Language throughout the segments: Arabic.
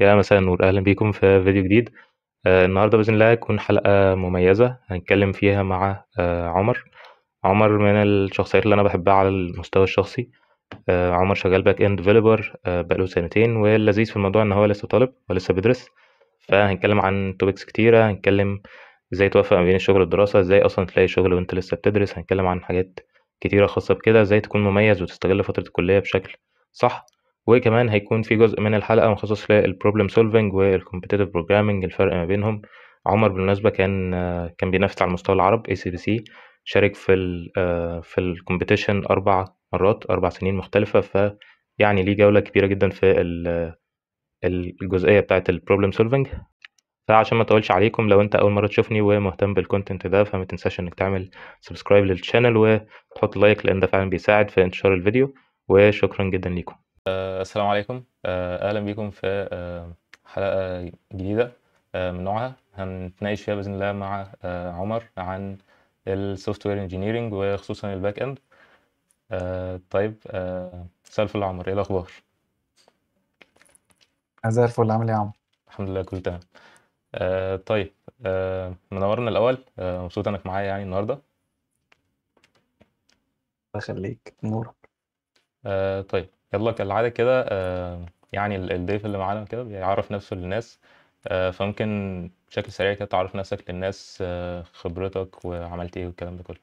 يا مساء النور أهلا بيكم في فيديو جديد آه، النهاردة بإذن الله هتكون حلقة مميزة هنتكلم فيها مع آه، عمر عمر من الشخصيات اللي أنا بحبها على المستوى الشخصي آه، عمر شغال باك إند ديفيلوبر بقاله سنتين واللذيذ في الموضوع إن هو لسه طالب ولسه بيدرس فهنتكلم عن توبكس كتيرة هنتكلم ازاي توفق بين الشغل والدراسة ازاي أصلا تلاقي شغل وانت لسه بتدرس هنتكلم عن حاجات كتيرة خاصة بكده ازاي تكون مميز وتستغل فترة الكلية بشكل صح وكمان هيكون في جزء من الحلقة مخصص للبروبلم سولفنج والكومبيتيتيف بروجرامنج الفرق ما بينهم عمر بالمناسبة كان كان بينافس على المستوى العرب اي سي بي سي شارك في الـ آه، في الكومبيتيشن أربع مرات أربع سنين مختلفة ف يعني ليه جولة كبيرة جدا في الجزئية بتاعة البروبلم سولفنج فعشان ما اطولش عليكم لو انت اول مره تشوفني ومهتم بالكونتنت ده فما تنساش انك تعمل سبسكرايب للشانل وتحط لايك لان ده فعلا بيساعد في انتشار الفيديو وشكرا جدا ليكم آه، السلام عليكم آه، اهلا بيكم في آه، حلقه جديده من نوعها هنتناقش فيها باذن الله مع عمر عن السوفت وير انجينيرنج وخصوصا الباك اند طيب مساء الفل عمر ايه الاخبار زي الفل عامل ايه يا عمر؟ الحمد لله كله تمام طيب منورنا الاول مبسوط انك معايا يعني النهارده الله يخليك نورك طيب يلا كالعادة كده آه، يعني الضيف اللي معانا كده بيعرف نفسه للناس آه، فممكن بشكل سريع كده تعرف نفسك للناس آه، خبرتك وعملت ايه والكلام ده كله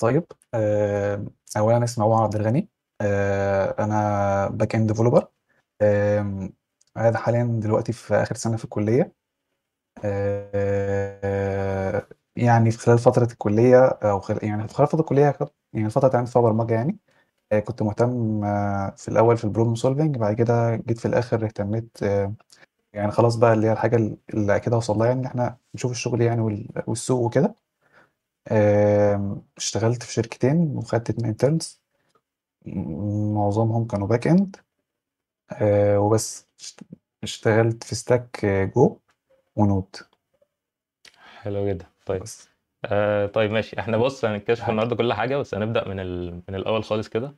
طيب أولا اسمي أبو عبد الغني أنا باك إند ديفلوبر قاعد حاليا دلوقتي في آخر سنة في الكلية يعني في خلال فترة الكلية أو خل يعني في خلال فترة الكلية يعني الفترة اللي عملت فيها برمجة يعني، آه، كنت مهتم آه، في الأول في البروبلم solving بعد كده جيت في الآخر اهتميت آه، يعني خلاص بقى اللي هي الحاجة اللي أكيد هوصل لها يعني إن إحنا نشوف الشغل يعني والسوق وكده. اشتغلت في شركتين وخدت اتنين انترنز معظمهم كانوا باك اند وبس. اشتغلت في stack go وnode. حلو جدًا. طيب بس آه طيب ماشي احنا بص هنكتشف النهارده كل حاجه بس هنبدا من ال... من الاول خالص كده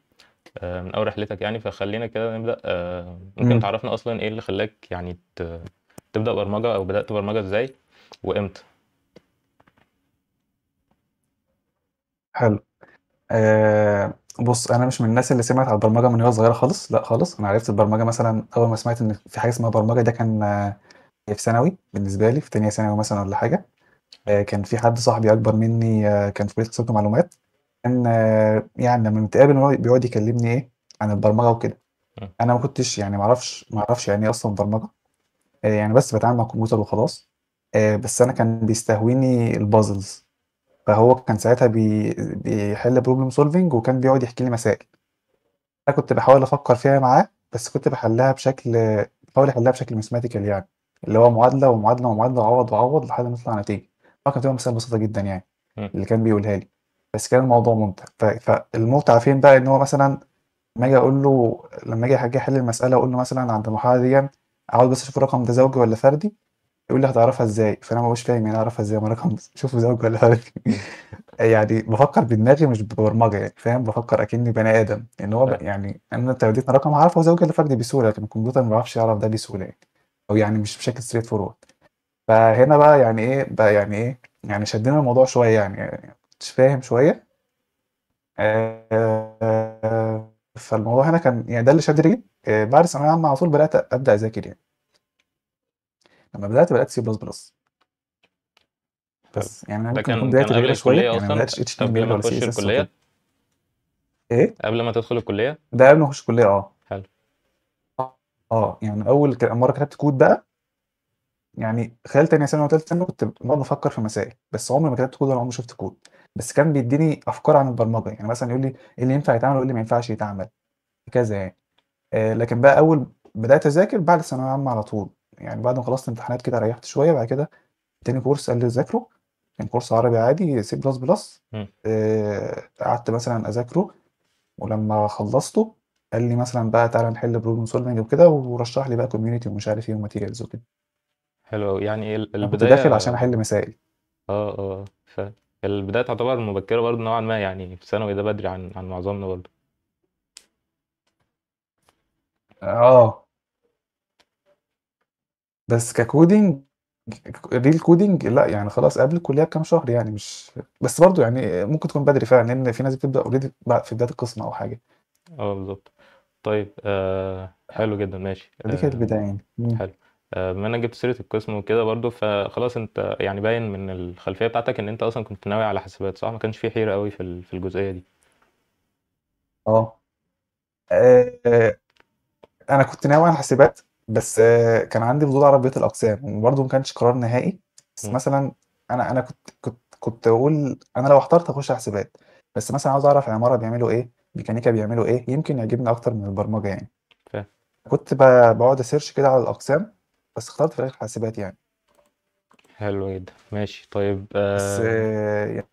آه من اول رحلتك يعني فخلينا كده نبدا آه ممكن تعرفنا اصلا ايه اللي خلاك يعني ت... تبدا برمجه او بدات برمجه ازاي وامتى حلو آه بص انا مش من الناس اللي سمعت على البرمجه من وهي صغيره خالص لا خالص انا عرفت البرمجه مثلا اول ما سمعت ان في حاجه اسمها برمجه ده كان آه، في ثانوي بالنسبه لي في ثانيه ثانوي مثلا ولا حاجه آه، كان في حد صاحبي أكبر منّي آه، كان في كلية حسابات ومعلومات، كان آه، يعني لمّا بنتقابل هو بيقعد يكلّمني إيه، عن البرمجة وكده. أنا ما كنتش يعني ما أعرفش ما أعرفش يعني إيه أصلًا برمجة، يعني بس بتعامل مع الكمبيوتر وخلاص، بس أنا كان بيستهويني البازلز فهو كان ساعتها بي بيحل بروبلم سولفنج وكان بيقعد يحكي لي مسائل. أنا كنت بحاول أفكّر فيها معاه، بس كنت بحلها بشكل بحاول أحلّها بشكل ماثيماتيكال يعني، اللي هو معادلة، ومعادلة، ومعادلة، وعوض وعوض لحد ما نطلع نتيجة. آه، كانت بتبقى بسيطه جدا يعني اللي كان بيقولها لي بس كان الموضوع ممتع فالمتعه فين بقى ان هو مثلا لما اجي اقول له لما اجي حاجة احل المساله اقول له مثلا عند المحاضره دي عاوز بس اشوف الرقم ده زوجي ولا فردي يقول لي هتعرفها ازاي فانا ما بقاش فاهم يعني اعرفها ازاي ما رقم شوف زوجي ولا فردي يعني بفكر بدماغي مش ببرمجه يعني فاهم بفكر اكني بني ادم ان هو أيوة. يعني انا لو اديتني رقم هعرفه زوجي ولا فردي بسهوله لكن الكمبيوتر ما بيعرفش يعرف ده بسهوله يعني او يعني مش بشكل ستريت فورورد فهنا بقى يعني إيه بقى يعني إيه يعني شدينا الموضوع شوية يعني ما كنتش فاهم شوية آه، فالموضوع هنا كان يعني ده اللي شد رجلي آه، بعد الثانوية العامة على طول بدأت أبدأ أذاكر يعني. لمّا بدأت، بدأت سي بلس بلس بس يعني أنا كنت بدات أكون بداية كان قبل شوية، الكلية يعني ما أصلًا؟ بدأتش طب HTML لمّا ولا إيه؟ قبل ما تدخل الكلية؟ ده قبل ما أخش الكلية آه. حلو. آه، يعني أول مرّة كتبت كود بقى يعني خلال تانية ثانوي وتالتة ثانوي كنت بقعد افكر في مسائل بس عمري ما كتبت كود ولا عمري شفت كود بس كان بيديني افكار عن البرمجه يعني مثلا يقول لي ايه اللي ينفع يتعمل وايه اللي ما ينفعش يتعمل كذا يعني آه لكن بقى اول بدات اذاكر بعد الثانويه عامه على طول يعني بعد ما خلصت امتحانات كده ريحت شويه بعد كده تاني كورس قال لي ذاكره كان كورس عربي عادي سي بلس بلس قعدت مثلا اذاكره ولما خلصته قال لي مثلا بقى تعالى نحل بروبلم سولفنج وكده ورشح لي بقى كوميونتي ومش عارف ايه وماتيريالز وكده حلو يعني البدايه كنت داخل عشان احل مسائل اه اه ف البداية تعتبر مبكرة برضه نوعا ما يعني في ثانوي ده بدري عن عن معظمنا برضه اه بس ككودينج ريل كودينج لا يعني خلاص قبل الكليه بكام شهر يعني مش بس برضو يعني ممكن تكون بدري فعلا لان في ناس بتبدا اوريدي في بدايه القسم او حاجه اه بالظبط طيب آه حلو جدا ماشي دي كانت آه، البدايه يعني حلو آه، بما انك جبت سيره القسم وكده برضو فخلاص انت يعني باين من الخلفيه بتاعتك ان انت اصلا كنت ناوي على حسابات صح ما كانش في حيره قوي في في الجزئيه دي آه. اه انا كنت ناوي على حاسبات بس آه، كان عندي فضول اعرف بقيه الاقسام وبرضه ما كانش قرار نهائي بس مثلا انا انا كنت كنت كنت اقول انا لو اخترت اخش حاسبات بس مثلا عاوز اعرف عماره بيعملوا ايه ميكانيكا بيعملوا ايه يمكن يعجبني اكتر من البرمجه يعني فاهم. كنت بقعد اسيرش كده على الاقسام بس اخترت في الاخر حاسبات يعني حلو جدا ماشي طيب بس آه... يعني,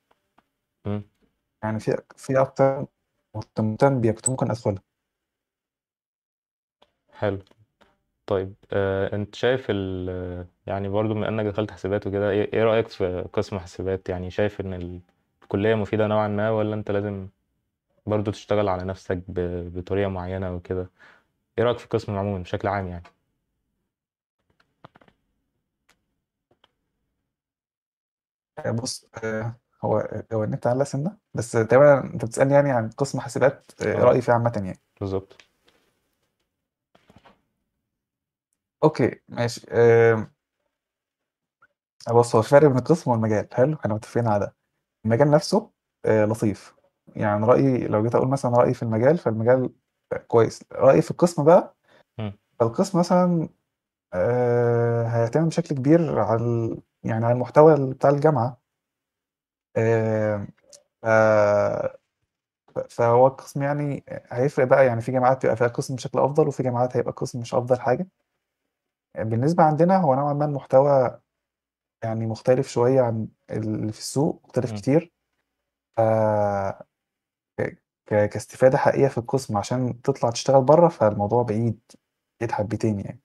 يعني في في اكتر مهتمتين كنت ممكن ادخلها حلو طيب آه، انت شايف ال يعني برضو من انك دخلت حسابات وكده إيه،, ايه رأيك في قسم حسابات يعني شايف ان الكلية مفيدة نوعا ما ولا انت لازم برضو تشتغل على نفسك بطريقة معينة وكده ايه رأيك في القسم عموما بشكل عام يعني آه، بص آه، هو هو النت على سنة بس تقريبا انت بتسألني يعني عن قسم حاسبات آه،, آه، رايي فيه عامة يعني بالظبط اوكي ماشي آه، بص هو الفرق بين القسم والمجال حلو احنا متفقين على ده المجال نفسه آه، لطيف يعني رأيي لو جيت أقول مثلا رأيي في المجال فالمجال كويس رأيي في القسم بقى القسم فالقسم مثلا آه، هيعتمد بشكل كبير على يعني على المحتوى بتاع الجامعة. آه، ف فهو القسم يعني هيفرق بقى، يعني في جامعات بيبقى فيها قسم بشكل أفضل، وفي جامعات هيبقى قسم مش أفضل حاجة. بالنسبة عندنا هو نوعًا ما المحتوى يعني مختلف شوية عن اللي في السوق، مختلف كتير. ف ك كاستفادة حقيقية في القسم عشان تطلع تشتغل برّه، فالموضوع بعيد، بعيد حبتين يعني.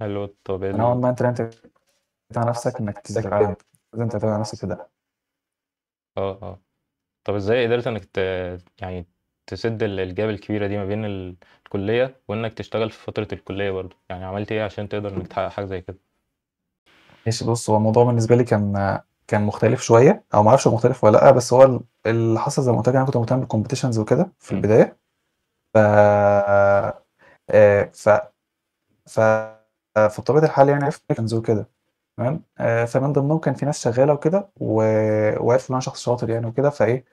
حلو طب انا اول ما انت انت بتاع نفسك انك تذاكر لازم تعتمد على نفسك كده اه اه طب ازاي قدرت انك ت... يعني تسد الجاب الكبيرة دي ما بين الكلية وانك تشتغل في فترة الكلية برضو يعني عملت ايه عشان تقدر انك تحقق حاجة زي كده ماشي بص هو الموضوع بالنسبه لي كان كان مختلف شويه او ما اعرفش مختلف ولا لا بس هو اللي حصل زي ما قلت لك انا كنت مهتم بالكومبيتيشنز وكده في البدايه ف آه، ف ف آه، في بطبيعة الحال يعني عرفت زو كده تمام آه، فمن ضمنهم كان في ناس شغالة وكده و وعرفوا إن أنا شخص شاطر يعني وكده، فإيه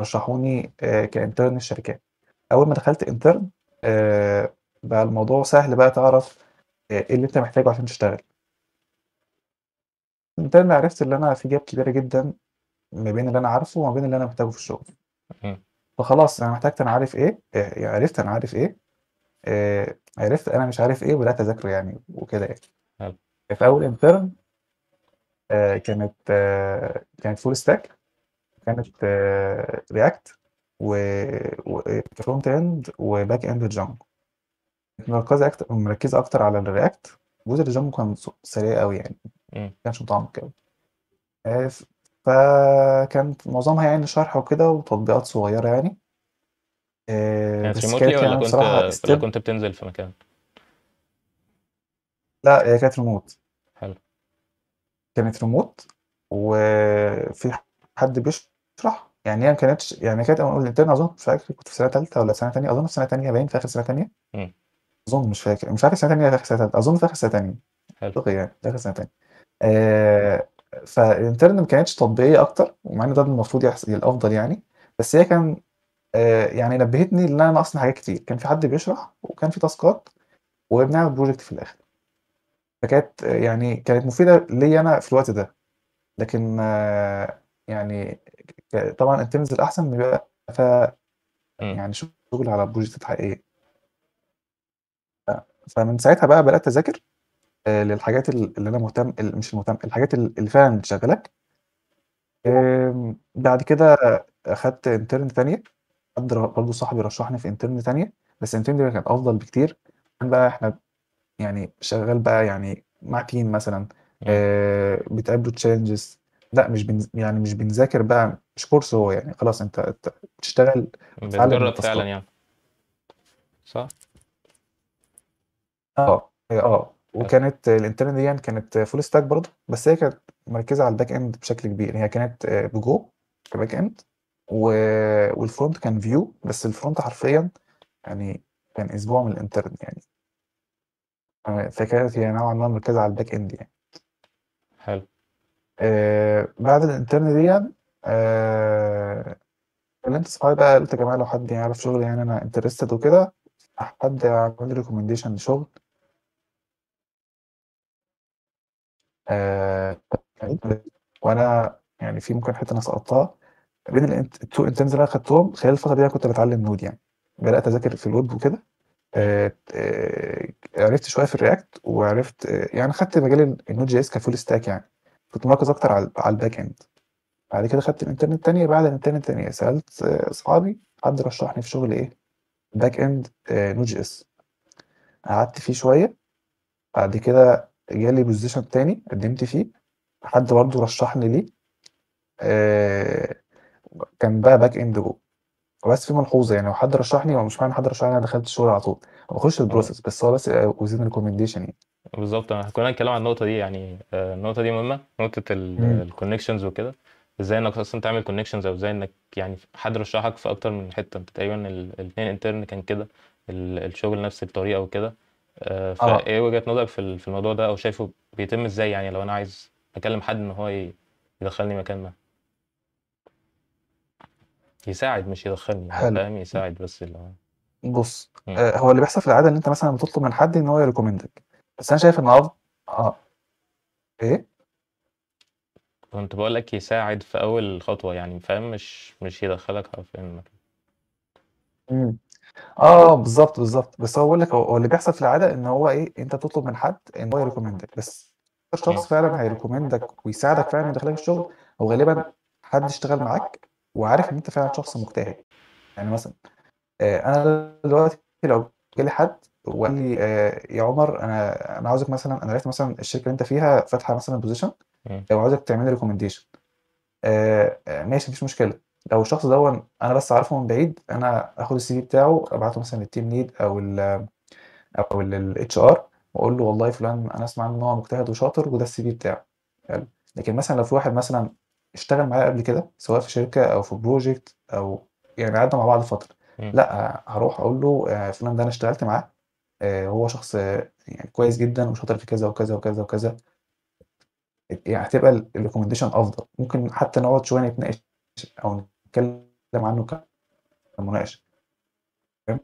رشحوني آه، كانترن الشركات للشركات. أول ما دخلت انترن بقى الموضوع سهل بقى تعرف إيه اللي أنت محتاجه عشان تشتغل. انترن عرفت ان أنا في جاب كبيرة جدًا ما بين اللي أنا عارفه وما بين اللي أنا محتاجه في الشغل. فخلاص أنا محتاج أنا عارف إيه، عرفت أنا عارف إيه، آآ عرفت أنا مش عارف إيه وبدأت أذاكره يعني وكده يعني. حلو. في أول intern آه كانت آه كانت full stack كانت آآ آه، react و وfront end وback end Django. كانت مركزة أكتر مركزة أكتر على الرياكت جزء الجانجو كان سريع أوي يعني، ما كانش متعمق كده آه فكانت معظمها يعني شرح وكده وتطبيقات صغيرة يعني. كانت آه، يعني بس ريموتلي كانت ولا يعني كنت بصراحة ولا كنت بتنزل في مكان لا هي كانت ريموت حلو كانت ريموت وفي حد بيشرح يعني هي ما كانتش يعني كانت اول الانترن اظن مش فاكر كنت في سنه ثالثه ولا سنه ثانيه اظن في سنه ثانيه باين في اخر سنه ثانيه اظن مش فاكر مش عارف سنه ثانيه في اخر سنه ثالثه اظن في اخر سنه ثانيه حلو يعني في اخر سنه ثانيه آه فالانترن ما كانتش تطبيقيه اكتر ومع ان ده المفروض يحصل الافضل يعني بس هي كان آه، يعني نبهتني ان أنا ناقصني حاجات كتير، كان في حد بيشرح وكان في تاسكات وبنعمل بروجكت في الآخر. فكانت آه، يعني كانت مفيدة ليّا أنا في الوقت ده، لكن آه، يعني طبعًا التيمز الأحسن بيبقى فيها يعني شغل على بروجكتات حقيقية. فمن ساعتها بقى بدأت أذاكر للحاجات اللي أنا مهتم مش مهتم، الحاجات اللي فعلًا بتشغّلك. بعد كده أخدت انترن تانية. حد برضه صاحبي رشّحني في انترن تانية، بس انترن دي كانت أفضل بكتير، كان بقى إحنا يعني شغّال بقى يعني مع تيم مثلًا آه بتقابلوا تشالنجز لأ مش بنذ يعني مش بنذاكر بقى مش كورس هو يعني خلاص أنت بتشتغل وتتعلّم بتجرّب فعلًا يعني. صح. آه، آه،, آه. وكانت الintern دي يعني كانت فول ستاك برضه، بس هي كانت مركّزة على الباك اند بشكل كبير، هي كانت آه، بجو كباك اند و... والفرونت كان فيو بس الفرونت حرفيا يعني كان اسبوع من الانترن يعني فكانت هي يعني نوعا ما مركزه على الباك اند يعني حلو آه بعد الانترن دي يعني، آه كلمت صحابي بقى قلت يا جماعه لو حد يعرف شغل يعني انا انترستد وكده حد عمل لي ريكومنديشن لشغل آه وانا يعني في ممكن حته انا سقطتها بين التو انترنز اللي انا خدتهم خلال الفتره دي انا كنت بتعلم نود يعني بدات اذاكر في الويب وكده آه، آه، عرفت شويه في الرياكت وعرفت آه، يعني خدت مجال النود جي اس كفول ستاك يعني كنت مركز اكتر على على الباك اند بعد كده خدت الانترنت التانية بعد الانترنت التانية سالت اصحابي حد رشحني في شغل ايه باك اند نود جي اس قعدت فيه شويه بعد كده جالي بوزيشن تاني قدمت فيه حد برضه رشحني ليه كان بقى باك اند جو بس في ملحوظه يعني لو حد رشحني هو مش معنى حد رشحني انا دخلت الشغل على طول بخش البروسس آه. بس هو بس وزين آه، ريكومنديشن يعني بالظبط انا كنا هنتكلم عن النقطه دي يعني آه، النقطه دي مهمه نقطه الكونكشنز وكده ازاي انك اصلا تعمل كونكشنز او ازاي انك يعني حد رشحك في اكتر من حته انت تقريبا الاثنين انترن كان كده الشغل نفس الطريقه وكده فايه وجهه نظرك في الموضوع ده او شايفه بيتم ازاي يعني لو انا عايز اكلم حد ان هو يدخلني مكان ما يساعد مش يدخلني يعني حلو فاهم يساعد بس اللي هو بص آه هو اللي بيحصل في العاده ان انت مثلا بتطلب من حد ان هو يريكومندك بس انا شايف ان افضل اه ايه كنت بقول لك يساعد في اول خطوه يعني فاهم مش مش يدخلك على فين امم اه بالظبط بالظبط بس هو بقول لك هو اللي بيحصل في العاده ان هو ايه انت بتطلب من حد ان هو يريكومندك بس الشخص فعلا هيريكومندك ويساعدك فعلا يدخلك الشغل هو غالبا حد اشتغل معاك وعارف ان انت فعلا شخص مجتهد يعني مثلا آه، انا دلوقتي لو جالي حد وقال لي آه، يا عمر انا انا عاوزك مثلا انا عرفت مثلا الشركه اللي انت فيها فاتحه مثلا بوزيشن وعاوزك تعمل لي ريكومنديشن آه، ماشي مفيش مشكله لو الشخص دون انا بس عارفه من بعيد انا اخد السي في بتاعه ابعته مثلا للتيم ليد او الـ او الاتش ار واقول له والله فلان انا اسمع ان هو مجتهد وشاطر وده السي في بتاعه حلو لكن مثلا لو في واحد مثلا اشتغل معايا قبل كده سواء في شركه او في بروجكت او يعني قعدنا مع بعض فتره لا هروح اقول له آه، فلان ده انا اشتغلت معاه آه، هو شخص يعني كويس جدا وشاطر في كذا وكذا وكذا وكذا يعني هتبقى الريكومنديشن افضل ممكن حتى نقعد شويه نتناقش او نتكلم عنه كمناقشه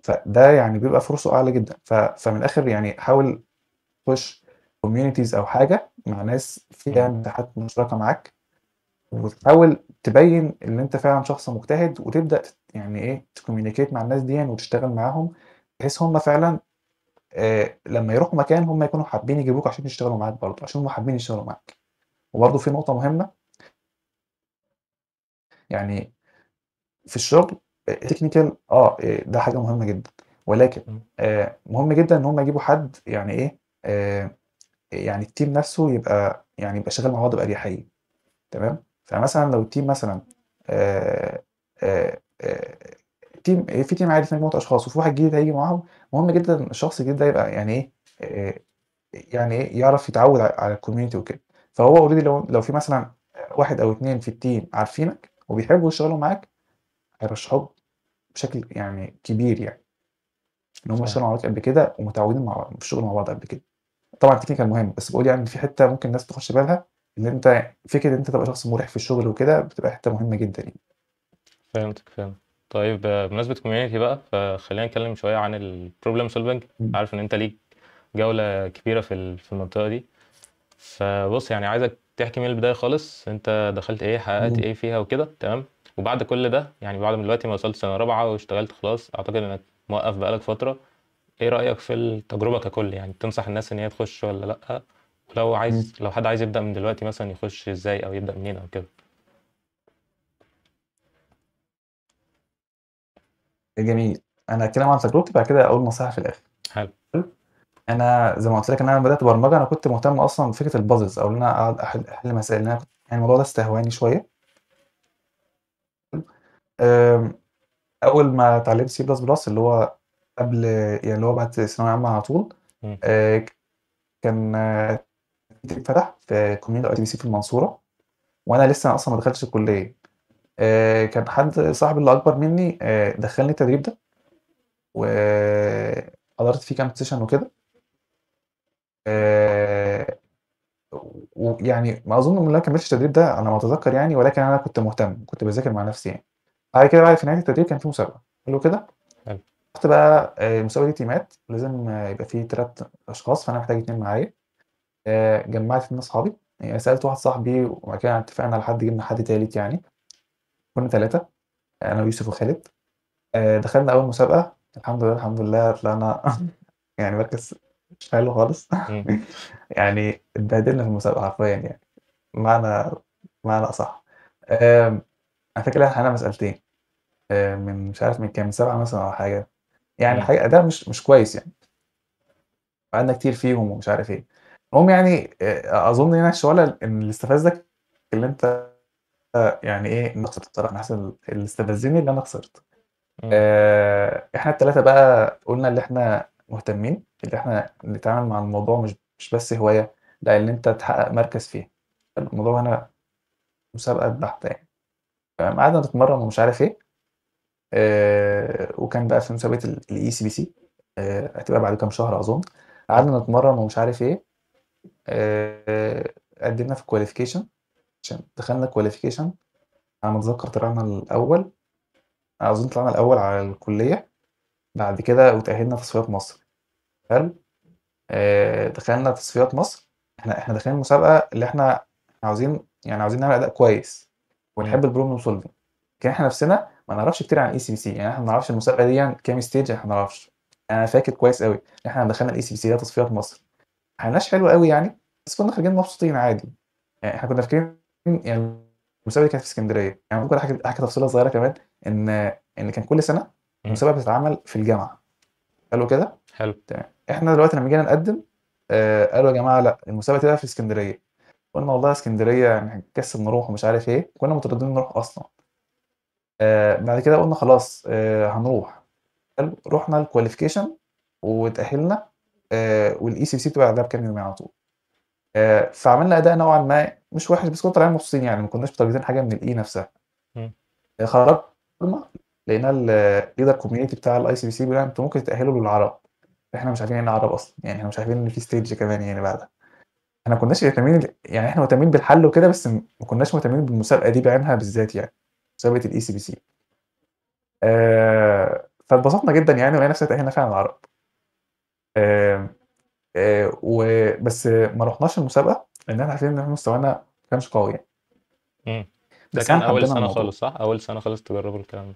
فده يعني بيبقى فرصه اعلى جدا فمن الاخر يعني حاول تخش كوميونيتيز او حاجه مع ناس فيها مساحات مشتركه معاك وتحاول تبين ان انت فعلا شخص مجتهد وتبدا يعني ايه تكوميونيكيت مع الناس دي يعني وتشتغل معاهم بحيث هم فعلا آه لما يروحوا مكان هم يكونوا حابين يجيبوك عشان يشتغلوا معاك برضه عشان هم حابين يشتغلوا معاك وبرضه في نقطه مهمه يعني في الشغل تكنيكال آه،, اه ده حاجه مهمه جدا ولكن آه مهم جدا ان هم يجيبوا حد يعني ايه آه يعني التيم نفسه يبقى يعني يبقى شغال مع بعض باريحيه تمام فمثلا يعني لو التيم مثلا آآ آآ آآ تيم في تيم عادي في مجموعه اشخاص وفي واحد جديد هيجي معاهم مهم جدا الشخص الجديد ده يبقى يعني ايه آه، يعني ايه يعرف يتعود على الكوميونتي وكده فهو اوريدي لو لو في مثلا واحد او اتنين في التيم عارفينك وبيحبوا يشتغلوا معاك هيرشحوك بشكل يعني كبير يعني ان هم اشتغلوا مع بعض قبل كده ومتعودين مع بعض في الشغل مع بعض قبل كده طبعا التكنيكال مهم بس بقول يعني في حته ممكن الناس تخش بالها ان انت فكره ان انت تبقى شخص مريح في الشغل وكده بتبقى حته مهمه جدا يعني فهمتك فهمت طيب بمناسبة كوميونيتي بقى فخلينا نتكلم شوية عن البروبلم سولفنج عارف ان انت ليك جولة كبيرة في في المنطقة دي فبص يعني عايزك تحكي من البداية خالص انت دخلت ايه حققت ايه فيها وكده تمام وبعد كل ده يعني بعد ما دلوقتي ما وصلت سنة رابعة واشتغلت خلاص اعتقد انك موقف بقالك فترة ايه رأيك في التجربة ككل يعني تنصح الناس ان هي تخش ولا لأ لو عايز لو حد عايز يبدأ من دلوقتي مثلا يخش ازاي او يبدأ منين او كده جميل انا هتكلم عن تجربتي بعد كده اقول نصيحه في الاخر حلو انا زي ما قلت لك ان انا بدات برمجه انا كنت مهتم اصلا بفكره البازلز او ان انا اقعد احل احل مسائل انا كنت يعني الموضوع ده استهواني شويه اول ما اتعلمت سي بلس بلس اللي هو قبل يعني اللي هو بعد ثانويه عامه على طول آه، كان جديد اتفتح في كوميونيتي اي تي بي سي في المنصوره وانا لسه أنا اصلا ما دخلتش الكليه آه كان حد صاحبي اللي اكبر مني آه دخلني التدريب ده وحضرت فيه كام سيشن وكده آه ويعني ما اظن ان انا كملتش التدريب ده انا ما اتذكر يعني ولكن انا كنت مهتم كنت بذاكر مع نفسي يعني بعد كده بعد في نهايه التدريب كان في مسابقه حلو كده رحت بقى المسابقه آه، دي تيمات لازم يبقى فيه تلات اشخاص فانا محتاج اتنين معايا آه، جمّعت اتنين صحابي، يعني سألت واحد صاحبي وبعد كده اتفقنا على حد جِبنا حد تالت يعني، كُنّا ثلاثة آه، أنا ويوسف وخالد، آه، دخلنا أول مسابقة الحمد لله، الحمد لله طلعنا يعني مركز مش حلو خالص يعني اتبهدلنا في المسابقة حرفيًا يعني، بمعنى بمعنى أصح. على أنا فاكر إحنا مسألتين من مش عارف من كام، من سبعة مثلًا أو حاجة، يعني الحقيقه حاجة أداء مش مش كويس يعني. قعدنا كتير فيهم ومش عارف إيه. المهم يعني آه، اظن هنا يعني الشغله ان الاستفزاز ده اللي انت آه، يعني ايه ان خسرت بصراحه احسن اللي استفزني اللي انا خسرت آه احنا الثلاثه بقى قلنا اللي احنا مهتمين اللي احنا نتعامل مع الموضوع مش مش بس هوايه لا اللي انت تحقق مركز فيه الموضوع هنا مسابقه بحته يعني قعدنا نتمرن ومش عارف ايه آه وكان بقى في مسابقه الاي سي بي سي هتبقى بعد كام شهر اظن قعدنا نتمرن ومش عارف ايه آه، قدمنا في كواليفيكيشن عشان دخلنا كواليفيكيشن على ما اتذكر طلعنا الاول اظن طلعنا الاول على الكليه بعد كده وتاهلنا تصفيات مصر حلو آه، دخلنا تصفيات مصر احنا احنا داخلين المسابقه اللي احنا عاوزين يعني عاوزين نعمل اداء كويس ونحب البروبلم سولفنج كان احنا نفسنا ما نعرفش كتير عن اي سي بي سي يعني احنا ما نعرفش المسابقه دي يعني كام ستيج احنا ما نعرفش انا فاكر كويس قوي احنا دخلنا الاي سي بي سي ده تصفيات مصر ما حلناش حلو قوي يعني بس كنا خارجين مبسوطين عادي يعني احنا كنا فاكرين يعني المسابقه كانت في اسكندريه يعني ممكن احكي احكي تفصيله صغيره كمان ان ان كان كل سنه المسابقه بتتعمل في الجامعه قالوا كده حلو تمام احنا دلوقتي لما جينا نقدم آه قالوا يا جماعه لا المسابقه تبقى في اسكندريه قلنا والله اسكندريه يعني هنكسل نروح ومش عارف ايه كنا مترددين نروح اصلا آه بعد كده قلنا خلاص آه هنروح رحنا الكواليفيكيشن وتاهلنا آه والاي سي e بي سي بتبقى بعدها بكام يوم يعني على طول آه، فعملنا أداء نوعًا ما مش وِحِش، بس كنا طالعين مبسوطين يعني، ما كناش متارجتين حاجة من الاي نفسها. آه، خرجنا لقينا الليدر كوميونتي بتاع الاي سي بي سي بيقول لنا: ممكن تتأهلوا للعرب." إحنا مش عارفين يعني العرب أصلًا، يعني إحنا مش عارفين إن في ستيج كمان يعني بعدها. إحنا ما كناش مهتمين يعني إحنا مهتمين بالحل وكده، بس ما كناش مهتمين بالمسابقة دي بعينها بالذات يعني، مسابقة الاي سي بي سي فاتبسطنا جدًا يعني، ولقينا نفسنا تاهلنا فعلًا للعرب. آه، و آه، وبس ما رحناش المسابقه لان احنا عارفين ان احنا مستوانا ما كانش قوي يعني امم ده كان اول سنه الموضوع. خالص صح؟ اول سنه خالص تجربوا الكلام ده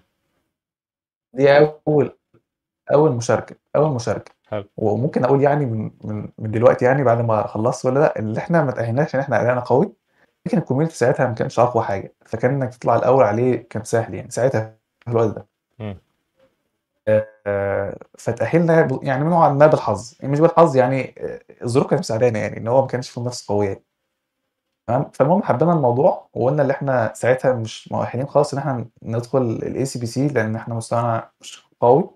دي اول اول مشاركه اول مشاركه حلو وممكن اقول يعني من من من دلوقتي يعني بعد ما خلصت ولا لا اللي احنا ما تاهلناش ان احنا ادائنا قوي لكن الكوميونتي ساعتها ما كانش اقوى حاجه فكان انك تطلع الاول عليه كان سهل يعني ساعتها في الوقت ده مم. آه، فتأهلنا يعني نوعا ما بالحظ يعني مش بالحظ يعني آه، الظروف كانت مساعدانا يعني ان هو ما كانش في نفس قويه تمام فالمهم حبينا الموضوع وقلنا ان احنا ساعتها مش مؤهلين خالص ان احنا ندخل الاي سي بي سي لان احنا مستوانا مش قوي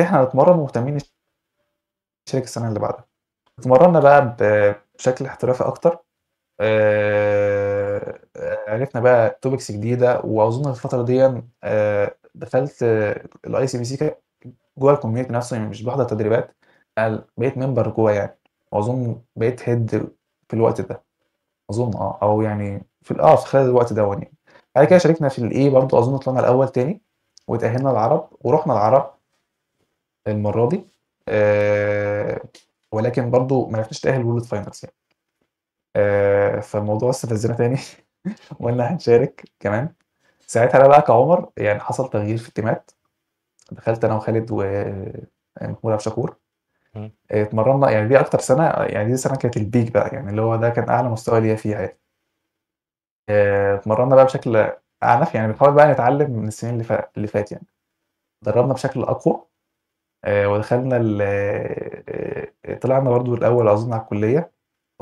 احنا هنتمرن ومهتمين نشارك السنه اللي بعدها اتمرنا بقى بشكل احترافي اكتر آه، عرفنا بقى توبكس جديده واظن الفتره دي دخلت الاي سي بي سي جوه الكوميونتي نفسه يعني مش بحضر تدريبات بقيت ممبر جوه يعني واظن بقيت هيد في الوقت ده اظن اه او يعني في اه في خلال الوقت ده يعني بعد كده شاركنا في الايه e برضه اظن طلعنا الاول تاني وتاهلنا العرب ورحنا العرب المره دي آه ولكن برضه ما عرفناش تاهل وورلد فاينلز يعني آه فالموضوع استفزنا تاني وقلنا هنشارك كمان ساعتها انا بقى كعمر يعني حصل تغيير في التيمات دخلت انا وخالد ومحمود آه، عبد الشكور اتمرنا يعني دي اكتر سنه يعني دي السنه كانت البيك بقى يعني اللي هو ده كان اعلى مستوى ليا فيها يعني آه، اتمرنا بقى بشكل اعنف يعني بنحاول بقى نتعلم من السنين اللي, ف... اللي فات يعني دربنا بشكل اقوى اه ودخلنا ال... آه، طلعنا برضو الاول اظن على الكليه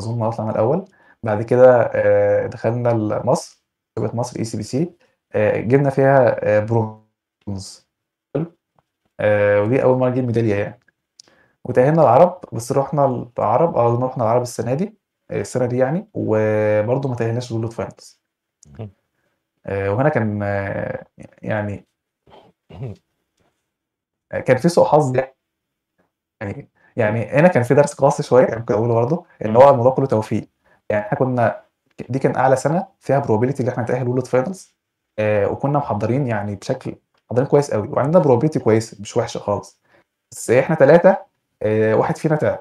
اظن طلعنا الاول بعد كده دخلنا مصر مصر اي سي بي سي آه، جبنا فيها آه، برونز آه، ودي اول مره نجيب ميداليه يعني وتأهلنا العرب بس رحنا العرب اه رحنا العرب السنه دي السنه دي يعني وبرضه ما تأهلناش للود فاينلز وهنا كان يعني كان في سوء حظ يعني يعني هنا كان في درس قاسي شويه ممكن اقوله برضه ان هو الموضوع كله توفيق يعني احنا كنا دي كان اعلى سنه فيها بروبابيلتي ان احنا نتاهل لولد فاينلز آه، وكنا محضرين يعني بشكل محضرين كويس قوي وعندنا بروبيتي كويسه مش وحشه خالص بس احنا ثلاثه آه، واحد فينا تعب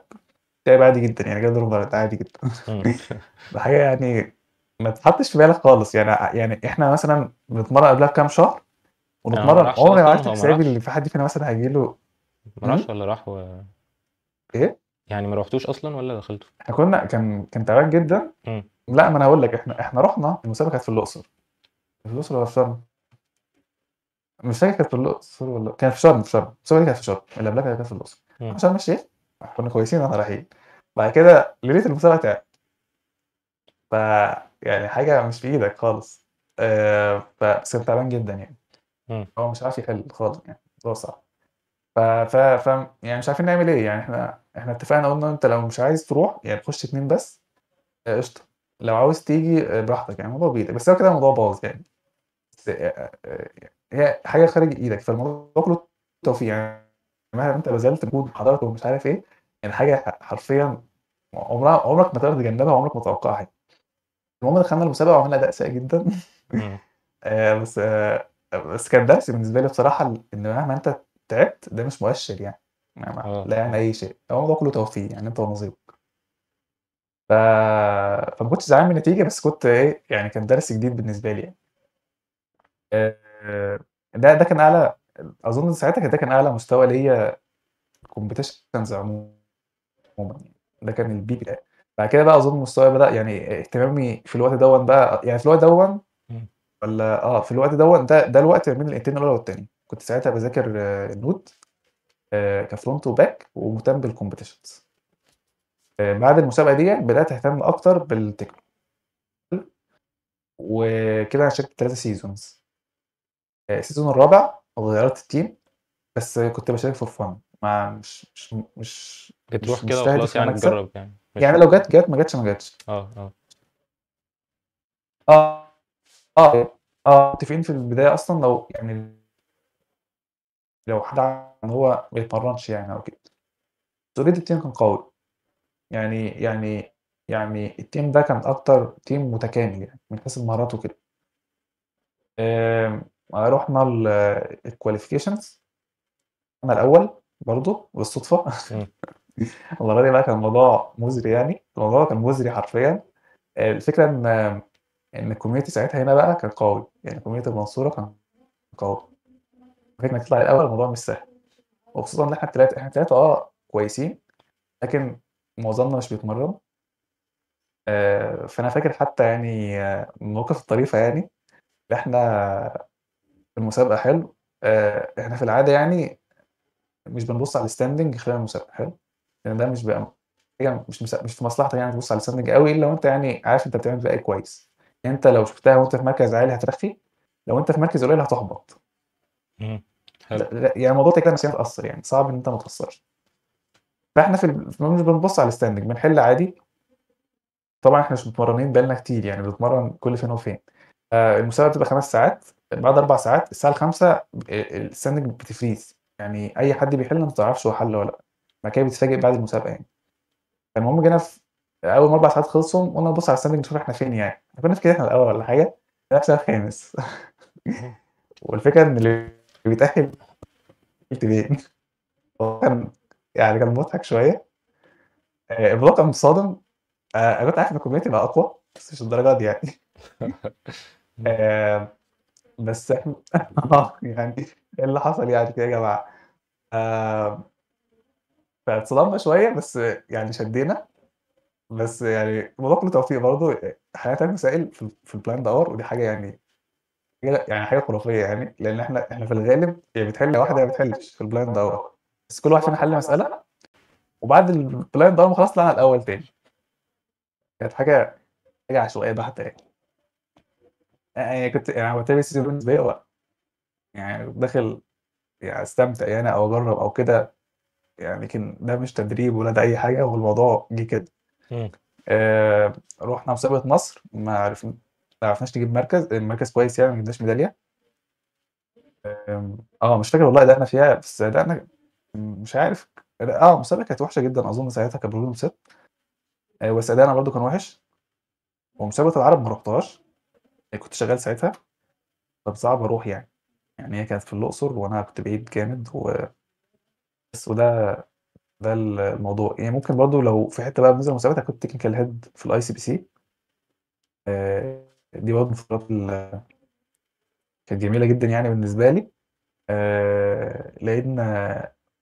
تعب عادي جدا يعني جاب عادي جدا ده حاجه يعني ما تحطش في بالك خالص يعني يعني احنا مثلا بنتمرن قبلها بكام شهر ونتمرن آه، عمري ما عرفت حسابي اللي في حد فينا مثلا هيجي له ما راحش ولا راح و... ايه؟ يعني ما روحتوش اصلا ولا دخلتوا؟ احنا كنا كان كان تعبان جدا مم. لا ما انا هقول لك احنا احنا رحنا المسابقه كانت في الاقصر في الأقصر ولا في شرم؟ مش فاكر كانت في الأقصر ولا كانت في شرم في شرم بس دي كانت في شرم اللي قبلها كانت في الأقصر عشان ماشي كنا كويسين واحنا رايحين بعد كده ليلة المسابقة تعبت ف يعني حاجة مش في إيدك خالص آه بس كنت تعبان جدا يعني هو مش عارف يحل خالص يعني الموضوع صعب ف ف ف يعني مش عارفين نعمل ايه يعني احنا احنا اتفقنا قلنا انت لو مش عايز تروح يعني تخش اتنين بس آه، قشطه لو عاوز تيجي آه، براحتك يعني الموضوع بيدك بس هو كده الموضوع باظ يعني آه، آه، آه، هي حاجه خارج ايدك فالموضوع كله توفيق يعني مهما انت بذلت مجهود حضرتك ومش عارف ايه يعني حاجه حرفيا عمرها عمرك ما تقدر تتجنبها وعمرك ما تتوقعها المهم دخلنا المسابقه وعملنا اداء سيء جدا آه بس آه بس كان درس بالنسبه لي بصراحه ان مهما انت تعبت ده مش مؤشر يعني لا يعني اي شيء هو الموضوع كله توفيق يعني انت ونظيرك ف... فما كنتش زعلان من النتيجه بس كنت ايه يعني كان درس جديد بالنسبه لي يعني آه، ده ده كان اعلى اظن ساعتها كان ده كان اعلى مستوى ليا كومبيتيشنز عموما يعني. ده كان البيك ده بعد كده بقى اظن مستواي بدا يعني اهتمامي في الوقت دون بقى يعني في الوقت دون ولا اه في الوقت دون ده ده الوقت بين الاثنين الاول والتاني كنت ساعتها بذاكر النوت كفرونت وباك ومهتم بالكومبيتيشنز آه، بعد المسابقه دي بدات اهتم اكتر بالتكنيكال وكده انا شاركت ثلاثه سيزونز السيزون الرابع غيرت التيم بس كنت بشارك فور فان ما مش مش مش بتروح كده وخلاص يعني تجرب يعني يعني لو جت جت ما جتش ما جتش اه اه اه اه, آه،, آه، متفقين في البدايه اصلا لو يعني لو حد ان هو ما يتمرنش يعني او كده اوريدي التيم كان قوي يعني يعني يعني التيم ده كان اكتر تيم متكامل يعني من حيث المهارات وكده رحنا الكواليفيكيشنز انا الاول برضه بالصدفه والله بقى كان الموضوع مزري يعني الموضوع كان مزري حرفيا الفكره ان ان الكوميونتي ساعتها هنا بقى كان قوي يعني كوميونتي المنصوره كان قوي فكره انك تطلع الاول الموضوع مش سهل وخصوصا ان احنا الثلاثه احنا الثلاثه اه كويسين لكن معظمنا مش بيتمرن آه، فانا فاكر حتى يعني آه، المواقف الطريفه يعني احنا المسابقه حلو آه احنا في العاده يعني مش بنبص على الستاندنج خلال المسابقه حلو لان يعني ده مش بقى يعني مش مش في مصلحتك يعني تبص على الستاندنج قوي الا لو انت يعني عارف انت بتعمل بقى إيه كويس يعني انت لو شفتها وانت في مركز عالي هترخي لو انت في مركز قليل هتحبط لا, لا يعني الموضوع كده مش هيتاثر يعني صعب ان انت ما تخسرش فاحنا في مش بنبص على الستاندنج بنحل عادي طبعا احنا مش متمرنين بالنا كتير يعني بنتمرن كل فين وفين آه المسابقه بتبقى خمس ساعات بعد اربع ساعات الساعه الخامسة آه، السنك بتفريز يعني اي حد بيحل ما تعرفش هو حل ولا لا بعد كده بيتفاجئ بعد المسابقه يعني المهم جينا في اول اربع ساعات خلصوا قلنا نبص على السنك نشوف احنا فين يعني كنا في كده احنا الاول ولا حاجه الساعه الخامس والفكره ان اللي بيتاهل التبين كان يعني كان مضحك شويه آه، الموضوع كان صادم آه، انا كنت عارف ان كوميونتي بقى اقوى بس مش للدرجه دي يعني بس إحنا آه، يعني إيه اللي حصل يعني كده يا جماعة؟ آه، فاتصدمنا شوية بس يعني شدّينا، بس يعني الموضوع كلّه توفيق برضه حياة إحنا مسائل في البلان في آه، ودي حاجة يعني حاجة يعني حاجة خرافية يعني، لإن إحنا إحنا في الغالب يا بتحل يا واحدة يا ما بتحلّش في البلان آه. hour بس كل واحد فينا حَل مسألة وبعد البلان hour ما خلصنا طلعنا الأول تاني. كانت حاجة حاجة عشوائية بحتة يعني. آه، يعني كنت يعني هو تايم سيزون بالنسبة لي يعني داخل يعني استمتع يعني او اجرب او كده يعني لكن ده مش تدريب ولا ده اي حاجه هو الموضوع جه كده آه رحنا مسابقه مصر ما عرفنا ما عرفناش نجيب مركز مركز كويس يعني ما جبناش ميداليه اه مش فاكر والله ده فيها بس ده مش عارف اه المسابقه كانت وحشه جدا اظن ساعتها كان بيقولوا ست آه ادائنا برضو كان وحش ومسابقه العرب ما رحتهاش يعني كنت شغال ساعتها صعب أروح يعني، يعني هي كانت في الأقصر وأنا كنت بعيد جامد و بس وده ده الموضوع، يعني ممكن برضه لو في حتّة بقى بنزل مسابقات كنت تكنيكال هيد في الاي سي بي سي دي برضه من الفترات ال كانت جميلة جدًا يعني بالنسبة لي آه، لإن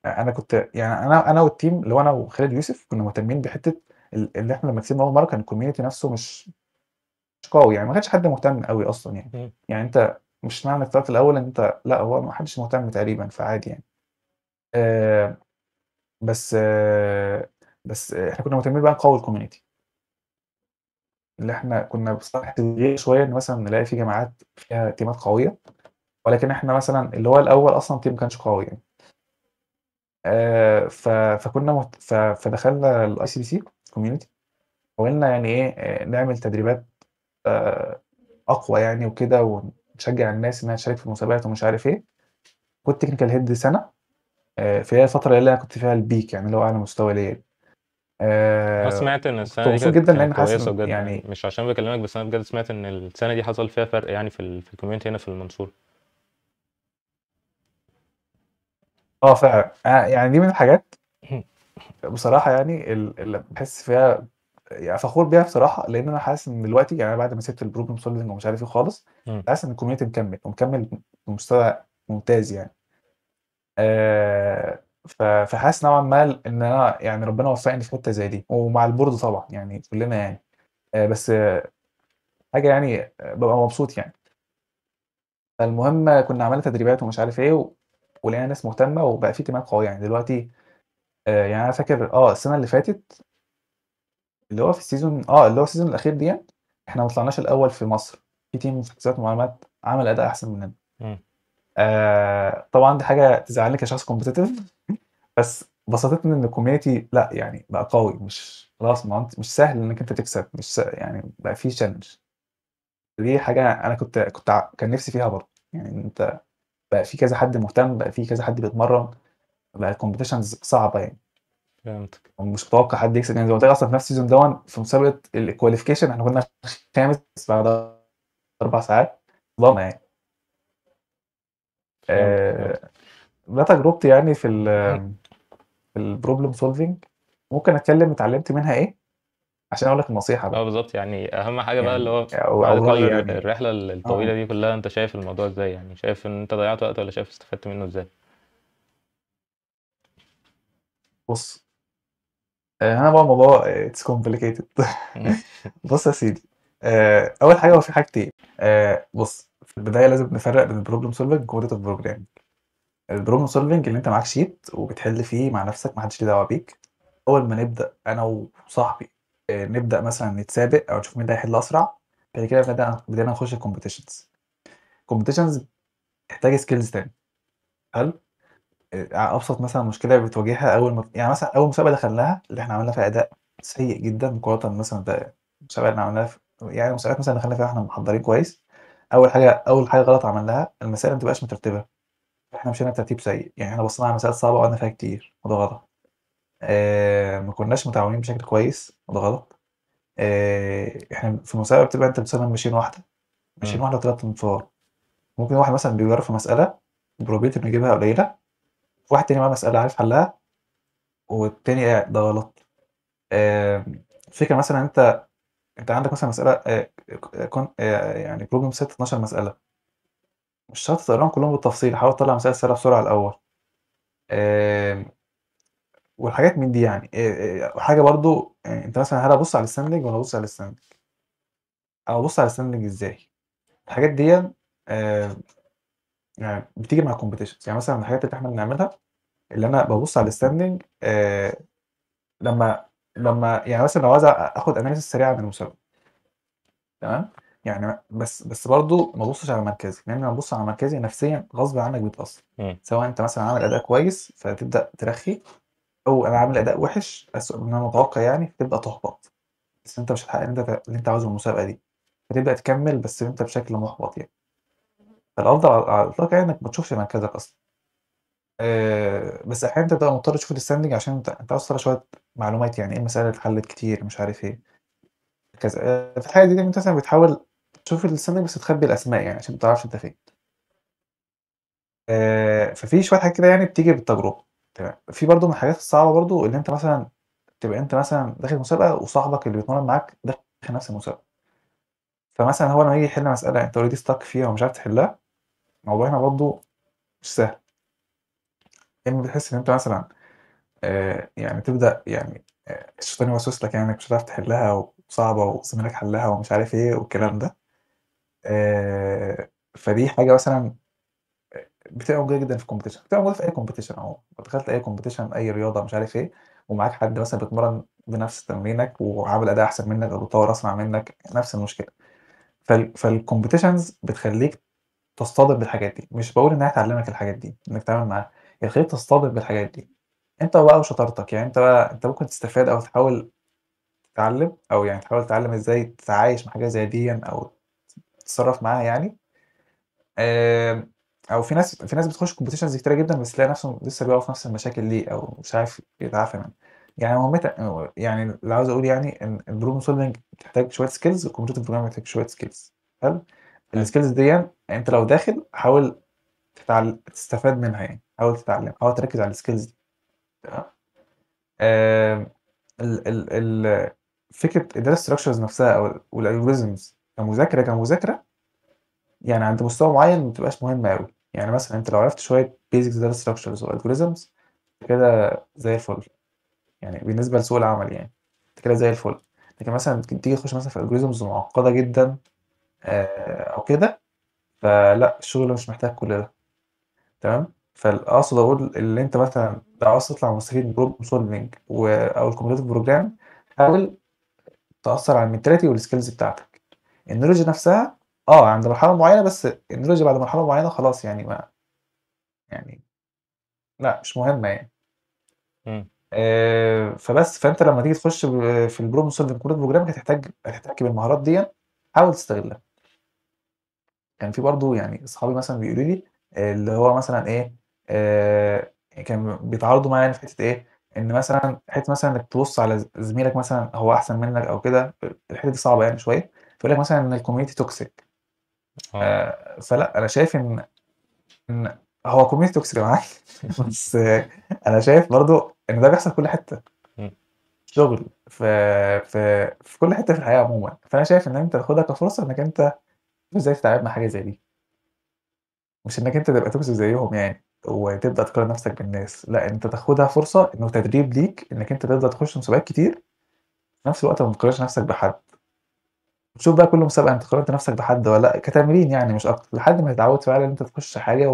أنا كنت يعني أنا أنا والتيم اللي هو أنا وخالد يوسف كنا مهتمين بحتّة اللي إن إحنا لمّا كسبنا أول مرّة كان الكوميونتي نَفْسه مش قوي يعني ما كانش حد مهتم قوي اصلا يعني يعني انت مش معنى الطرف الاول ان انت لا هو ما حدش مهتم تقريبا فعادي يعني آه بس آه بس احنا كنا مهتمين بقى نقوي الكوميونتي اللي احنا كنا بصراحه شويه ان مثلا نلاقي في جامعات فيها تيمات قويه ولكن احنا مثلا اللي هو الاول اصلا تيم ما كانش قوي يعني آه فكنا مهت... فدخلنا الاي سي بي سي كوميونتي حاولنا يعني ايه آه، نعمل تدريبات آه، اقوى يعني وكده ونشجع الناس انها تشارك في المسابقات ومش عارف ايه كنت تكنيكال هيد سنه آه، في الفتره اللي انا كنت فيها البيك يعني اللي هو اعلى مستوى ليا آه, آه، سمعت ان السنه دي جدا لان حاسس يعني مش عشان بكلمك بس انا بجد سمعت ان السنه دي حصل فيها فرق يعني في في الكوميونتي هنا في المنصوره اه فعلا يعني دي من الحاجات بصراحه يعني اللي بحس فيها يعني فخور بيها بصراحه لان انا حاسس ان دلوقتي يعني بعد ما سبت البروبلم سولفنج ومش عارف ايه خالص حاسس ان الكوميونتي مكمل ومكمل بمستوى ممتاز يعني آه فحاسس نوعا ما ان انا يعني ربنا وفقني في حته زي دي ومع البورد طبعا يعني كلنا يعني آه بس آه حاجه يعني ببقى مبسوط يعني فالمهم كنا عملنا تدريبات ومش عارف ايه ولقينا ناس مهتمه وبقى في اهتمام قوي يعني دلوقتي آه، يعني انا فاكر اه السنه اللي فاتت اللي هو في السيزون آه، اللي هو السيزون الأخير دي إحنا ما طلعناش الأول في مصر، في تيم في حسابات معلومات عمل أداء أحسن مننا. إمم. طبعًا دي حاجة تزعّلني كشخص كومبتيتيف بس بسطتني إن الكوميونتي لأ، يعني بقى قوي مش خلاص ما أنت مش سهل إنّك أنت تكسب، مش سهل يعني بقى في تشالنج دي حاجة أنا كنت كنت كان نِفْسي فيها برضه، يعني إن أنت بقى في كذا حد مهتم، بقى في كذا حد بيتمرّن، بقى الكومبيتيشنز صعبة يعني. فهمتك مش متوقع حد يكسب يعني زي ما قلت لك اصلا في نفس السيزون دون في مسابقه الكواليفيكيشن احنا كنا خامس بعد اربع ساعات ضامن يعني آه ده تجربتي يعني في ال في البروبلم سولفنج ممكن اتكلم اتعلمت منها ايه عشان اقول لك النصيحه بقى اه بالظبط يعني اهم حاجه يعني بقى اللي هو بعد كل يعني. الرحله آه. الطويله أوه. دي كلها انت شايف الموضوع ازاي يعني شايف ان انت ضيعت وقت ولا شايف استفدت منه ازاي بص هنا آه، بقى الموضوع اتس آه، كومبليكيتد بص يا سيدي آه، اول حاجه هو في حاجتين بص في البدايه لازم نفرق بين البروبلم سولفنج والداتا بروجرامنج البروبلم سولفنج اللي انت معاك شيت وبتحل فيه مع نفسك ما حدش ليه دعوه بيك اول ما نبدا انا وصاحبي نبدا مثلا نتسابق او نشوف مين ده هيحل اسرع بعد كده بدأنا بدأنا نخش الكومبيتيشنز الكومبيتيشنز تحتاج سكيلز تاني حلو آه، أبسط مثلًا مشكلة بتواجهها أول ما يعني مثلًا أول مسابقة دخلناها، اللي إحنا عملنا فيها أداء سيء جدًا مقارنة مثلًا المسابقه اللي عملناها في... يعني مسابقات مثلًا دخلنا فيها احنا محضّرين كويس، أول حاجة أول حاجة غلط عملناها المسائل ما بتبقاش مترتبة، إحنا مشينا بترتيب سيء، يعني إحنا بصينا على مسائل صعبة وقعدنا فيها كتير وده غلط، اه ما كناش متعاونين بشكل كويس وده غلط، اه إحنا في المسابقة بتبقى أنت مثلًا ماشيين واحدة، ماشيين واحده واحدة أنفار، ممكن واحد مثلًا بيجرب في مسألة بروبيت إنه يجيبها قليلة واحد تاني معاه مسألة عارف حلها والتاني ده غلط فكرة مثلا أنت أنت عندك مثلا مسألة آه، كون آه، يعني بروبلم ست 12 مسألة مش شرط تقراهم كلهم بالتفصيل حاول تطلع مسألة سهلة بسرعة الأول والحاجات من دي يعني آه، حاجة برضو يعني أنت مثلا هل أبص على الستاندنج ولا أبص على الستاندنج أو أبص على الستاندنج إزاي الحاجات دي يعني بتيجي مع الكومبيتيشنز يعني مثلا من الحاجات اللي احنا بنعملها اللي انا ببص على الستاندنج آه لما لما يعني مثلا لو عايز اخد اناليسيس سريعه من المسابقه تمام يعني بس بس برضه ما ببصش على مركزي لان لما ببص على مركزي نفسيا غصب عنك بيتاثر سواء انت مثلا عامل اداء كويس فتبدا ترخي او انا عامل اداء وحش من انا متوقع يعني فتبدا تهبط بس انت مش هتحقق اللي انت اللي انت عاوزه المسابقه دي فتبدا تكمل بس انت بشكل محبط يعني الأفضل على الإطلاق يعني إنك ما تشوفش مركزك أصلًا. آه، بس أحيانًا تبقى مضطر تشوف الستاندنج عشان أنت أنت شوية معلومات، يعني إيه المسائل اللي اتحلت كتير، مش عارف إيه، كذا. آه، في الحالة دي أنت مثلًا بتحاول تشوف الستاندنج بس تخبّي الأسماء يعني عشان ما تعرفش أنت فين. آه، ففي شوية حاجات كده يعني بتيجي بالتجربة، تمام. في برضه من الحاجات الصعبة برضه ان أنت مثلًا تبقى أنت مثلًا داخل مسابقة وصاحبك اللي بيتمرّن معاك داخل نفس المسابقة. فمثلًا هو لمّا يجي يحل مسألة أنت اوريدي ستاك فيها ومش عارف تحلها الموضوع هنا برضه مش سهل اما بتحس ان انت مثلا آه، يعني تبدا يعني آه، الشيطان يوسوس لك يعني انك مش هتعرف تحلها وصعبه وزميلك حلها ومش عارف ايه والكلام ده آه، فدي حاجه مثلا بتبقى موجوده جدا في الكومبيتيشن بتبقى موجوده في اي كومبيتيشن اهو دخلت اي كومبيتيشن اي رياضه مش عارف ايه ومعاك حد مثلا بيتمرن بنفس تمرينك وعامل اداء احسن منك او بيتطور اسرع منك نفس المشكله فالكومبيتيشنز بتخليك تصطدم بالحاجات دي، مش ان إنها هتعلّمك الحاجات دي، إنك تتعامل معاها، هي تخلّيك تصطدم بالحاجات دي، أنت بقى وشطارتك، يعني أنت بقى أنت ممكن تستفاد أو تحاول تتعلّم أو يعني تحاول تتعلّم إزاي تتعايش مع حاجة زي دي أو تتصرّف معاها يعني. أو في ناس في ناس بتخش كومبيتيشنز كتيرة جدًا، بس تلاقي نفسهم لسه بيقعوا في نفس المشاكل دي أو مش عارف يتعافى منها. يعني مهمتك يعني اللي عاوز اقول يعني إن البروبلم سولفنج بتحتاج شوية سكيلز والكمبيوتر بروجرام بتحتاج شوية سكيلز حلو؟ السكيلز دي يعني انت لو داخل حاول تتعل... تستفاد منها يعني حاول تتعلم حاول تركز على السكيلز دي تمام ال ال فكره الداتا ستراكشرز نفسها او الالجوريزمز كمذاكره كمذاكره يعني عند مستوى معين ما بتبقاش مهمه قوي يعني مثلا انت لو عرفت شويه بيزكس داتا ستراكشرز والالجوريزمز كده زي الفل يعني بالنسبه لسوق العمل يعني انت كده زي الفل لكن مثلا تيجي تخش مثلا في الجوريزمز معقده جدا آه، او كده فلا الشغل مش محتاج كل ده تمام فاقصد اقول اللي انت مثلا لو عاوز تطلع مستفيد بروبلم سولفنج او الكومبيتيتيف بروجرام حاول تاثر على المنتاليتي والسكيلز بتاعتك النولوجي نفسها اه عند مرحله معينه بس النولوجي بعد مرحله معينه خلاص يعني ما يعني لا مش مهمه يعني آه فبس فانت لما تيجي تخش في البروبلم سولفنج كود بروجرام هتحتاج هتحتاج بالمهارات دي حاول تستغلها كان في برضه يعني اصحابي مثلًا بيقولوا لي اللي هو مثلًا إيه، آآ آه، كان بيتعارضوا معايا في حتّة إيه، إن مثلًا حتّة مثلًا إنّك تبُص على زميلك مثلًا هو أحسن منّك أو كده، الحتّة دي صعبة يعني شوية، فيقول لك مثلًا إن الكوميونتي توكسيك آه. آه. فلأ، أنا شايف إن إن هو كوميونتي توكسيك معاك عارف، بس أنا شايف برضه إن ده بيحصل في كل حتّة. شُغل، في في في كل حتّة في الحياة عمومًا، فأنا شايف إن أنت تاخدها كفرصة إنّك أنت ازاي تتعامل مع حاجة زي دي؟ مش إنك أنت تبقى توكسيك زيهم يعني، وتبدأ تقارن نفسك بالناس، لأ أنت تاخدها فرصة إنه تدريب ليك إنك أنت تبدا تخش مسابقات كتير، في نفس الوقت ما تقارنش نفسك بحد. وتشوف بقى كل مسابقة أنت قارنت نفسك بحد ولا لأ، كتمرين يعني مش أكتر، لحد ما تتعود فعلًا إن أنت تخش حاجة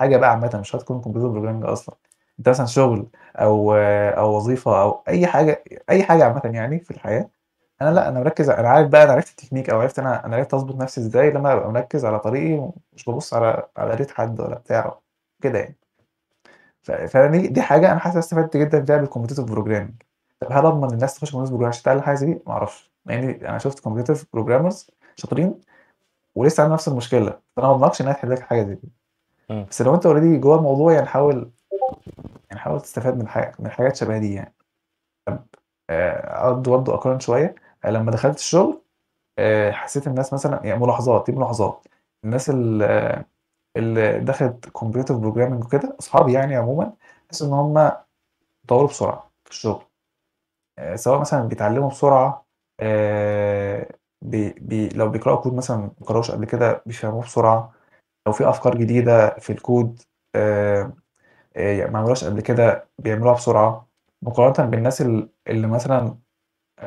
وحاجه بقى عامةً مش هتكون كمبيوتر بروجرامنج أصلًا، أنت مثلًا شغل أو أو وظيفة أو أي حاجة أي حاجة عامةً يعني في الحياة. انا لا انا مركز انا عارف بقى انا عرفت التكنيك او عرفت انا انا عرفت اظبط نفسي ازاي لما ابقى مركز على طريقي ومش ببص على على ريت حد ولا بتاع كده يعني ف- فانا دي حاجه انا حاسس استفدت جدا فيها بالكومبتيتيف بروجرامنج طب هل اضمن الناس تخش كومبتيتيف بروجرامنج عشان تتعلم حاجه زي دي؟ ما اعرفش يعني انا شفت كومبتيتيف بروجرامرز شاطرين ولسه عندهم نفس المشكله فانا ما اضمنش ان هي لك حاجه زي دي بس لو انت اوريدي جوه الموضوع يعني حاول يعني حاول تستفاد من حاجات من حاجات شبه دي يعني طب آه، اقعد برضه اقارن شويه آه، لما دخلت الشغل آه، حسيت الناس مثلا يعني ملاحظات دي ملاحظات الناس اللي, آه، اللي دخلت كومبيوتر بروجرامنج وكده اصحابي يعني عموما حس ان هم بيتطوروا بسرعه في الشغل سواء مثلا بيتعلموا بسرعه بي بي لو بيقرأوا كود مثلا ما قراوش قبل كده بيفهموه بسرعه لو في افكار جديده في الكود يعني ما عملوهاش قبل كده بيعملوها بسرعه مقارنه بالناس اللي مثلا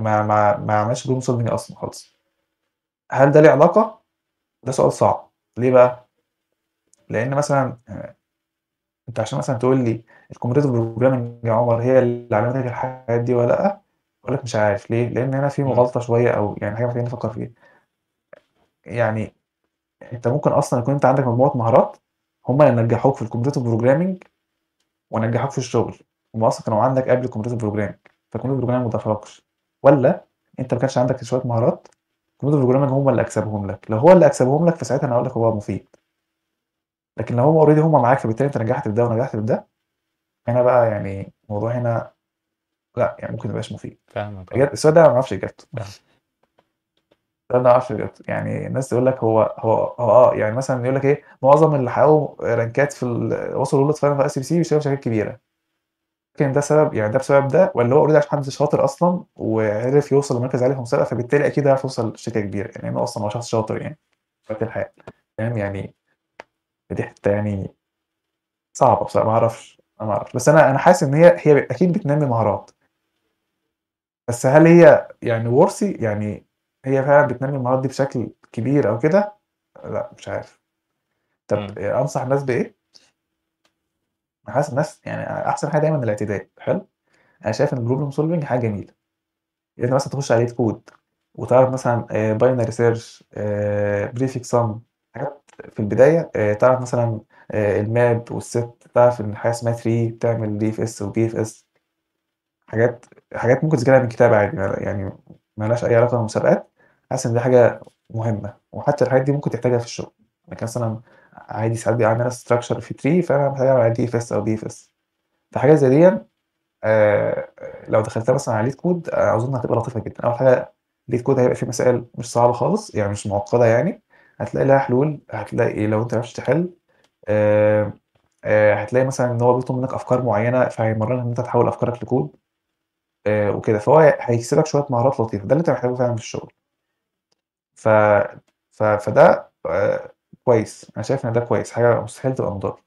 ما ما ما عملش بروبلم سولفنج اصلا خالص هل ده ليه علاقه ده سؤال صعب ليه بقى لان مثلا آه، انت عشان مثلا تقول لي الكومبيتيتيف بروجرامنج يا عمر هي اللي علمتك الحاجات دي ولا لا اقول لك مش عارف ليه لان هنا في مغالطه شويه او يعني حاجه محتاجين نفكر فيها يعني انت ممكن اصلا يكون انت عندك مجموعه مهارات هم اللي نجحوك في الكومبيتيتيف بروجرامنج ونجحوك في الشغل هم اصلا كانوا عندك قبل الكومبيتيتيف بروجرامنج فالكمبيوتر بروجرامنج ما تفرقش ولا انت ما كانش عندك شويه مهارات الكمبيوتر بروجرامنج هم اللي اكسبهم لك لو هو اللي اكسبهم لك فساعتها انا اقول لك هو مفيد لكن لو هم اوريدي هم معاك فبالتالي انت نجحت في ده ونجحت في ده هنا بقى يعني الموضوع هنا لا يعني ممكن ما يبقاش مفيد فاهمك آه. السؤال ده ما اعرفش اجابته ده انا عارف يعني الناس تقول لك هو هو اه يعني مثلا يقول لك ايه معظم اللي حققوا رانكات في وصلوا لولد فاينل في اس بي سي بيشتغلوا شركات كبيره ممكن ده سبب يعني ده بسبب ده ولا هو اوريدي عشان حد شاطر أصلًا وعرف يوصل لمركز عالي في المسابقة، فبالتالي أكيد هيعرف يوصل لشركة كبيرة، يعني هو أصلًا هو شخص شاطر يعني في الحياه فاهم يعني دي حتّة يعني صعبة بصراحة ما أعرفش، أنا ما أعرفش، بس أنا أنا حاسس إن هي هي أكيد بتنمّي مهارات. بس هل هي يعني ورثي يعني هي فعلًا بتنمّي المهارات دي بشكل كبير أو كده؟ لأ مش عارف. طب أنصح الناس بإيه؟ حاسس الناس يعني احسن حاجه دايما الاعتدال حلو انا شايف ان البروبلم سولفنج حاجه جميله انت مثلا تخش عليه كود وتعرف مثلا باينري سيرش بريفكس سم حاجات في البدايه آه، تعرف مثلا آه، الماب والست تعرف ان حاجه اسمها 3 بتعمل دي اف اس وبي اف اس حاجات حاجات ممكن تجيلها من كتاب عادي يعني مالهاش اي علاقه بالمسابقات حاسس ان دي حاجه مهمه وحتى الحاجات دي ممكن تحتاجها في الشغل لكن يعني مثلا عادي ساعات بيبقى عندنا ستراكشر في تري فانا محتاج اعمل دي اف اس او بي اف اس فحاجه زي دي آه،, آه لو دخلتها مثلا على ليد كود آه، اظن هتبقى لطيفه جدا اول حاجه ليد كود هيبقى فيه مسائل مش صعبه خالص يعني مش معقده يعني هتلاقي لها حلول هتلاقي لو انت ما تحل آه آه هتلاقي مثلا ان هو بيطلب منك افكار معينه فهيمرنك ان انت تحول افكارك لكود آه، وكده فهو هيكسبك شويه مهارات لطيفه ده اللي انت محتاجه فعلا في الشغل ف... ف... فده كويس انا شايف ان ده كويس حاجه مستحيل تبقى مضر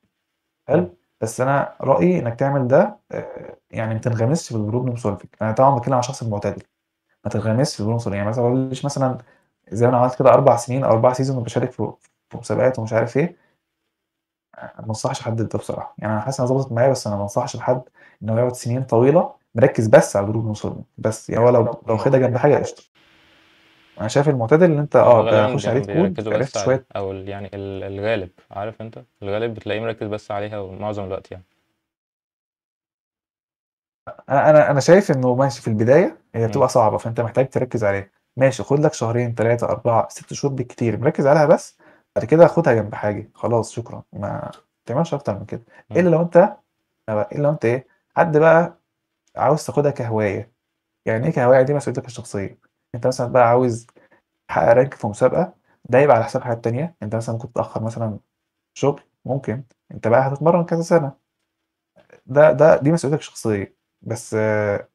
حلو بس انا رايي انك تعمل ده آه، يعني ما تنغمسش في البروبلم سولفنج انا طبعا بتكلم على الشخص المعتدل ما تنغمسش في البروبلم سولفنج يعني مثلا ما مثلا زي ما انا عملت كده اربع سنين او اربع سيزون بشارك في مسابقات ومش عارف ايه ما بنصحش حد ده بصراحه يعني انا حاسس انها ظبطت معايا بس انا ما بنصحش لحد انه يقعد سنين طويله مركز بس على البروبلم سولفنج بس يعني هو لو لو خدها جنب حاجه قشطه انا شايف المعتدل ان انت اه بتخش عليك عليه تكون بس عرفت شويه او يعني الغالب عارف انت الغالب بتلاقيه مركز بس عليها معظم الوقت يعني انا انا شايف انه ماشي في البدايه هي بتبقى صعبه فانت محتاج تركز عليها ماشي خد لك شهرين ثلاثه اربعه ست شهور بالكتير مركز عليها بس بعد كده خدها جنب حاجه خلاص شكرا ما تعملش اكتر من كده الا لو انت آه، الا لو انت ايه حد بقى عاوز تاخدها كهوايه يعني ايه كهوايه دي مسؤوليتك الشخصيه انت مثلا بقى عاوز تحقق رانك في مسابقة ده يبقى على حساب حاجات تانية انت مثلا ممكن تاخر مثلا شغل ممكن انت بقى هتتمرن كذا سنة ده ده دي مسؤوليتك الشخصية بس آه،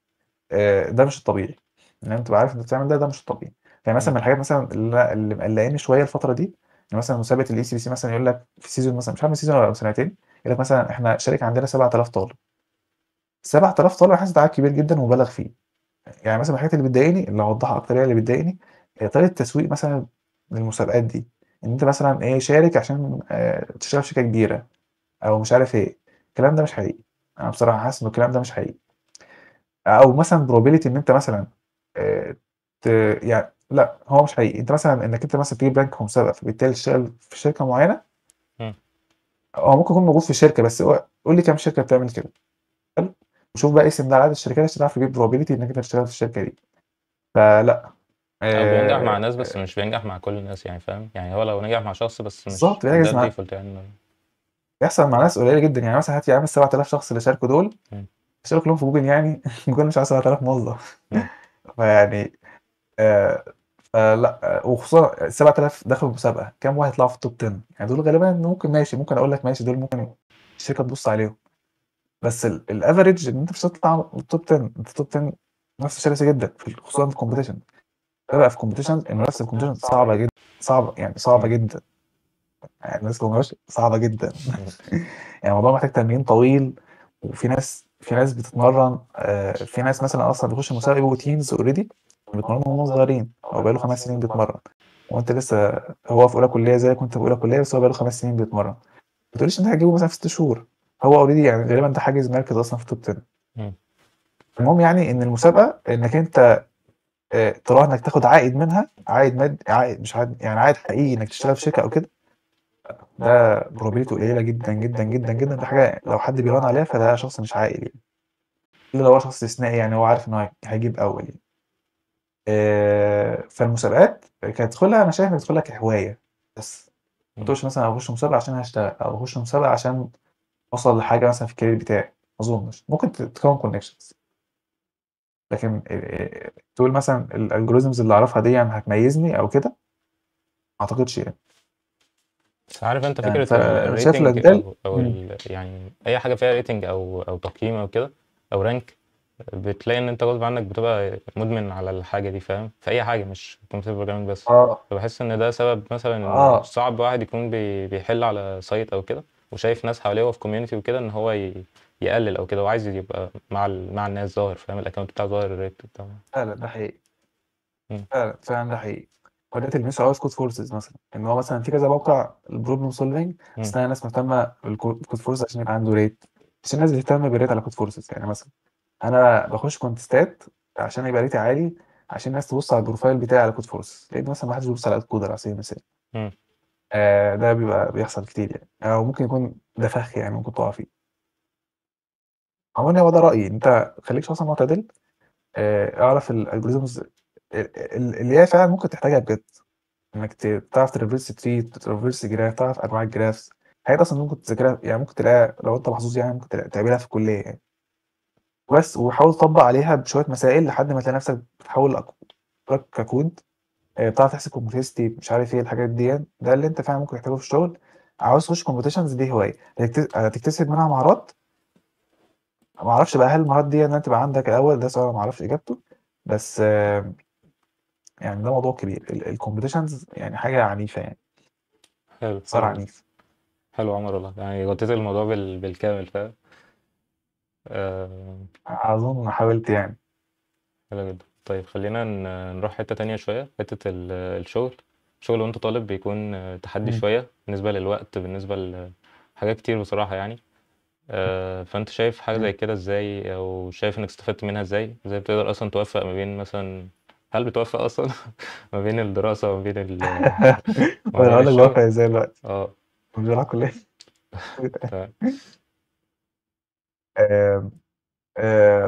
آه، ده مش الطبيعي ان انت تبقى عارف انت بتعمل ده ده مش الطبيعي يعني مثلا من الحاجات مثلا اللي مقلقاني شوية الفترة دي ان يعني مثلا مسابقة الاي سي بي سي مثلا يقول لك في سيزون مثلا مش عارف سيزون ولا سنتين يقول لك مثلا احنا شركة عندنا 7000 طالب 7000 طالب حاسس ده عدد كبير جدا ومبالغ فيه يعني مثلًا من الحاجات اللي بتضايقني اللي اوضحها أكتر يعني اللي بتضايقني، هي آه، طريقة التسويق مثلًا للمسابقات دي، إن أنت مثلًا إيه شارك عشان اه تشتغل في شركة كبيرة أو مش عارف إيه، الكلام ده مش حقيقي، أنا بصراحة حاسس إنه الكلام ده مش حقيقي. انا بصراحه حاسس ان الكلام مثلًا بروبيليتي إن أنت مثلًا اه ت يعني لأ، هو مش حقيقي، أنت مثلًا إنك أنت مثلًا تجيب بلانك في مسابقة فبالتالي تشتغل في شركة معينة هو ممكن يكون موجود في شركة بس قول لي كم شركة بتعمل كده؟ وشوف بقى اسم ده على عدد الشركات عشان تعرف تجيب probability انك انت تشتغل في الشركه دي فلا او آه، بينجح مع ناس بس مش بينجح مع كل الناس يعني فاهم يعني هو لو نجح مع شخص بس مش بالظبط بينجح مع الديفولت يعني بيحصل مع ناس قليله جدا يعني مثلا هات يا عم 7000 شخص اللي شاركوا دول اشتغلوا كلهم في جوجل يعني جوجل مش عايز 7000 موظف فيعني آه فلا وخصوصا 7000 دخلوا المسابقه كام واحد طلعوا في التوب 10 يعني دول غالبا ممكن ماشي ممكن اقول لك ماشي دول ممكن الشركه تبص عليهم بس الافريج ان انت مش هتطلع من التوب 10 انت توب 10 منافسه شرسه جدا في خصوصا في الكومبيتيشن بقى في كومبيتيشن المنافسه في الكومبيتيشن صعبه جدا صعبه يعني صعبه جدا يعني الناس ماشيه صعبه جدا يعني الموضوع محتاج تمرين طويل وفي ناس في ناس بتتمرن آه، في ناس مثلا اصلا بيخش مسابقه يبقوا تيمز اوريدي بيتمرنوا وهم صغيرين او بقاله خمس سنين بيتمرن وانت لسه هو في اولى كليه زيك وانت في اولى كليه بس هو بقاله خمس سنين بيتمرن ما تقوليش انت هتجيبه مثلا في ست شهور هو اوريدي يعني غالبا ده حاجز مركز اصلا في التوب 10 المهم يعني ان المسابقه انك انت آه، تراهن انك تاخد عائد منها عائد مادي عائد مش عائد يعني عائد حقيقي انك تشتغل في شركه او كده ده بروبيته قليله جدا جدا جدا جدا ده حاجه لو حد بيران عليها فده شخص مش عاقل يعني الا لو هو شخص استثنائي يعني هو عارف ان هو هيجيب اول يعني آه، فالمسابقات تدخلها انا شايف تدخلها كهوايه بس ما تقولش مثلا اخش مسابقه عشان هشتغل او اخش مسابقه عشان اوصل لحاجه مثلا في الكارير بتاعي ما اظنش ممكن تكون كونكشنز لكن تقول مثلا الالجوريزمز اللي اعرفها دي يعني هتميزني او كده ما اعتقدش يعني بس عارف انت يعني فكره يعني شايف او, أو يعني اي حاجه فيها ريتنج او او تقييم او كده او رانك بتلاقي ان انت غصب عنك بتبقى مدمن على الحاجه دي فاهم في اي حاجه مش كمبيوتر بروجرامنج بس آه. فبحس ان ده سبب مثلا آه. صعب واحد يكون بيحل على سايت او كده وشايف ناس حواليه في كوميونتي وكده ان هو يقلل او كده وعايز يبقى مع ال... مع الناس ظاهر فاهم الاكونت بتاعه ظاهر الريت بتاعه فعلا ده حقيقي فعلا فعلا ده حقيقي وديت الناس عاوز كود فورسز مثلا ان هو مثلا في كذا موقع البروبلم سولفنج بس انا ناس مهتمه بالكود فورسز عشان يبقى عنده ريت بس الناس بتهتم بالريت على كود فورسز يعني مثلا انا بخش كونتستات عشان يبقى ريتي عالي عشان الناس تبص على البروفايل بتاعي على كود فورسز لقيت مثلا ما حدش بيبص على الكود على سبيل المثال آه، ده بيبقى بيحصل كتير يعني، أو ممكن يكون ده فخ يعني ممكن تُقع فيه. هو أنا هو ده رأيي، أنت خلّيك شخص مُعتدل، آه، اعرف الالجوريزمز اللي هي فعلًا ممكن تحتاجها بجد، إنّك تعرف تريفرس تري تريفرس جراف تعرف أنواع الجراف حاجات أصلًا ممكن تذاكرها يعني ممكن تلاقيها لو أنت محظوظ يعني ممكن تعملها في الكلية يعني. بس وحاول تطبّق عليها بشوية مسائل لحد ما تلاقي نَفْسك بتحوّل أك ككود بتعرف آه، تحسب كومبلكسيتي مش عارف ايه الحاجات دي يعني. ده اللي انت فعلا ممكن تحتاجه في الشغل عاوز تخش كومبيتيشنز دي هوايه آه، تكتسب هتكتسب منها مهارات ما اعرفش بقى هل المهارات دي ان يعني انت تبقى عندك الاول ده سؤال ما اعرفش اجابته بس يعني ده موضوع كبير الكومبيتيشنز يعني حاجه عنيفه يعني حلو صار حلو عنيف حلو يا عمر والله يعني غطيت الموضوع بال... بالكامل فاهم آه... اظن حاولت يعني حلو جدا طيب خلينا نروح حتة تانية شوية حتة الشغل الشغل وانت طالب بيكون تحدي شوية بالنسبة للوقت بالنسبة لحاجات كتير بصراحة يعني آه، فانت شايف حاجة زي كده ازاي او شايف انك استفدت منها ازاي ازاي بتقدر اصلا توفق ما بين مثلا هل بتوفق اصلا ما بين الدراسة وما بين ال... وما هقول لك الواقع ازاي دلوقتي اه مش بنلعب كلية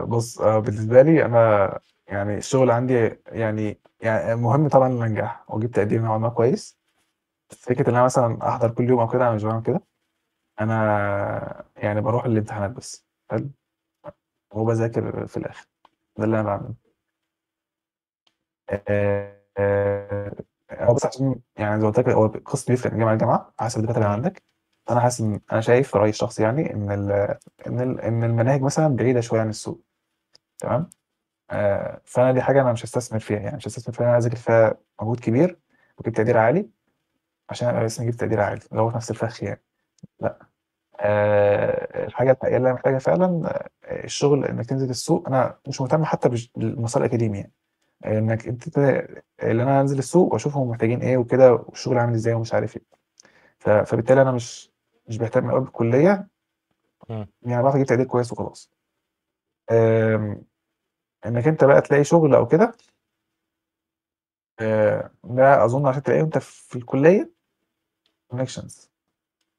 بص آه، بالنسبة لي أنا يعني الشغل عندي يعني يعني مهم طبعًا انجح وأجيب تقدير نوعًا ما كويس، فكرة إن أنا مثلًا أحضر كل يوم أو كده أنا مش بعمل كده، أنا يعني بروح الامتحانات بس حلو، وبذاكر في الآخر، ده اللي أنا بعمله آه، آه، آه، هو بس عشان يعني زي ما قُلت لك هو قصه بيفرق من جامعة لجامعة حسب الدكاترة اللي عندك، انا حاسس إن أنا شايف في رأيي الشخصي يعني إن إن إن المناهج مثلًا بعيدة شوية عن السوق تمام؟ آه، فأنا دي حاجة أنا مش هستثمر فيها، يعني مش هستثمر فيها إن أنا اجيب فيها مجهود كبير وأجيب تقدير عالي، عشان أبقى لازم اجيب تقدير عالي، اللي هو في نفس الفخ يعني، لأ. آه، الحاجة الحقيقية اللي أنا محتاجها فعلًا آه، الشغل، إنك تنزل السوق، أنا مش مهتم حتى بالمسار الأكاديمي يعني، إنك أنت اللي أنا أنزل السوق وأشوف هُم محتاجين إيه وكده والشغل عامل إزاي ومش عارف إيه. فبالتالي أنا مش مش بهتم قوي بالكلية، يعني بعرف أجيب تقدير كويس وخلاص. إنك أنت بقى تلاقي شغل أو كده ااا آه، ده أظن عشان تلاقيه وأنت في الكلية كونكشنز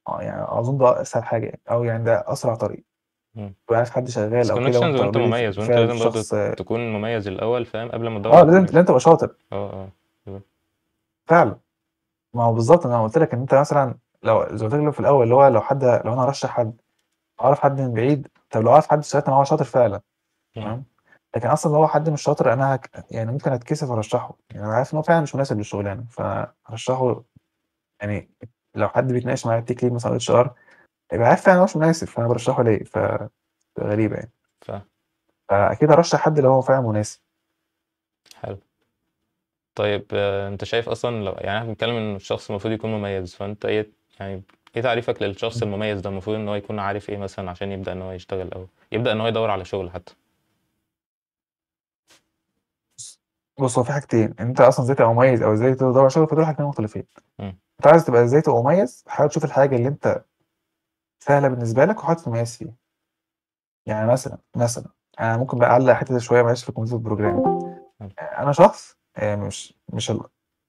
آه، يعني أظن ده أسهل حاجة أو يعني ده أسرع طريق، إمم. تبقى عارف حد شغال أو كده وأنت مميز، وأنت لازم برضه شخص تكون مميز الأول فاهم، قبل ما تدوّر آه، لازم لازم تبقى شاطر. آه، آه، فعلًا، ما هو بالظبط أنا قُلت لك إن أنت مثلًا لو زي ما قُلت لك في الأول اللي هو لو حد لو أنا ارشح حد، أعرف حد من بعيد، طب لو أعرف حد اشتغلت معاه هو شاطر فعلًا، تمام؟ لكن اصلا لو هو حد مش شاطر انا هك... يعني ممكن اتكسف ارشحه يعني انا عارف ان هو فعلا مش مناسب للشغلانه يعني، فارشحه يعني لو حد بيتناقش معايا التيك ليد مثلا اتش ار يبقى عارف فعلا هو مش مناسب فانا برشحه ليه ف غريبه يعني ف... فاكيد ارشح حد لو هو فعلا مناسب حلو طيب آه، انت شايف اصلا لو يعني احنا بنتكلم ان الشخص المفروض يكون مميز فانت ايه يعني ايه تعريفك للشخص المميز ده المفروض ان هو يكون عارف ايه مثلا عشان يبدا ان هو يشتغل او يبدا ان هو يدور على شغل حتى بُص، هو في حاجتين، إن أنت أصلًا إزاي تبقى مميز أو إزاي تقدر تدوّر على شغل، فدول حاجتين مختلفين. أنت عايز تبقى إزاي تبقى مميز، حاول تشوف الحاجة اللي أنت سهلة بالنسبة لك وحاول تتميّز فيها. يعني مثلًا، مثلًا أنا ممكن بقى أعلّق حتّة شوية معلش في الكمبيوتر بروجرام أنا شخص آه، مش مش ال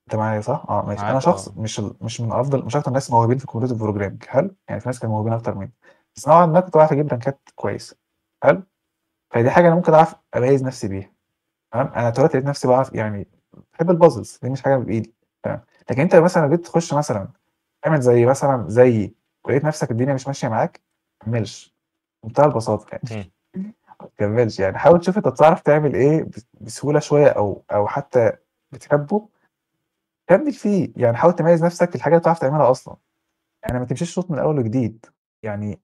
أنت معايا صح؟ آه ماشي، أنا شخص اه. مش ال مش من أفضل مش أكتر الناس موهوبين في الكمبيوتر بروجرام حلو؟ يعني في ناس كانوا موهوبين أكتر منّي، بس نوعًا ما كنت بعرف أجيب رانكات كويسة، حلو؟ فدي حاجة أنا ممكن أعرف أميّز نَفْسي بيها. تمام، أنا طلعت لقيت نفسي بعرف يعني بحب البازلز دي مش حاجة بإيدي، تمام، لكن أنت مثلًا لو جيت تخش مثلًا تعمل زي مثلًا زيي ولقيت نفسك الدنيا مش ماشية معاك، ما بمنتهى البساطة يعني، إمم. ما تكمّلش يعني، حاول تشوف أنت بتعرف تعمل إيه ب بسهولة شوية أو أو حتى بتحبه، كمّل فيه، يعني حاول تشوف انت بتعرف تعمل ايه بسهوله شويه او او حتي بتحبه كمل فيه يعني حاول تميز نفسك في الحاجة اللي بتعرف تعملها أصلًا، يعني ما تمشيش شوط من أول وجديد، يعني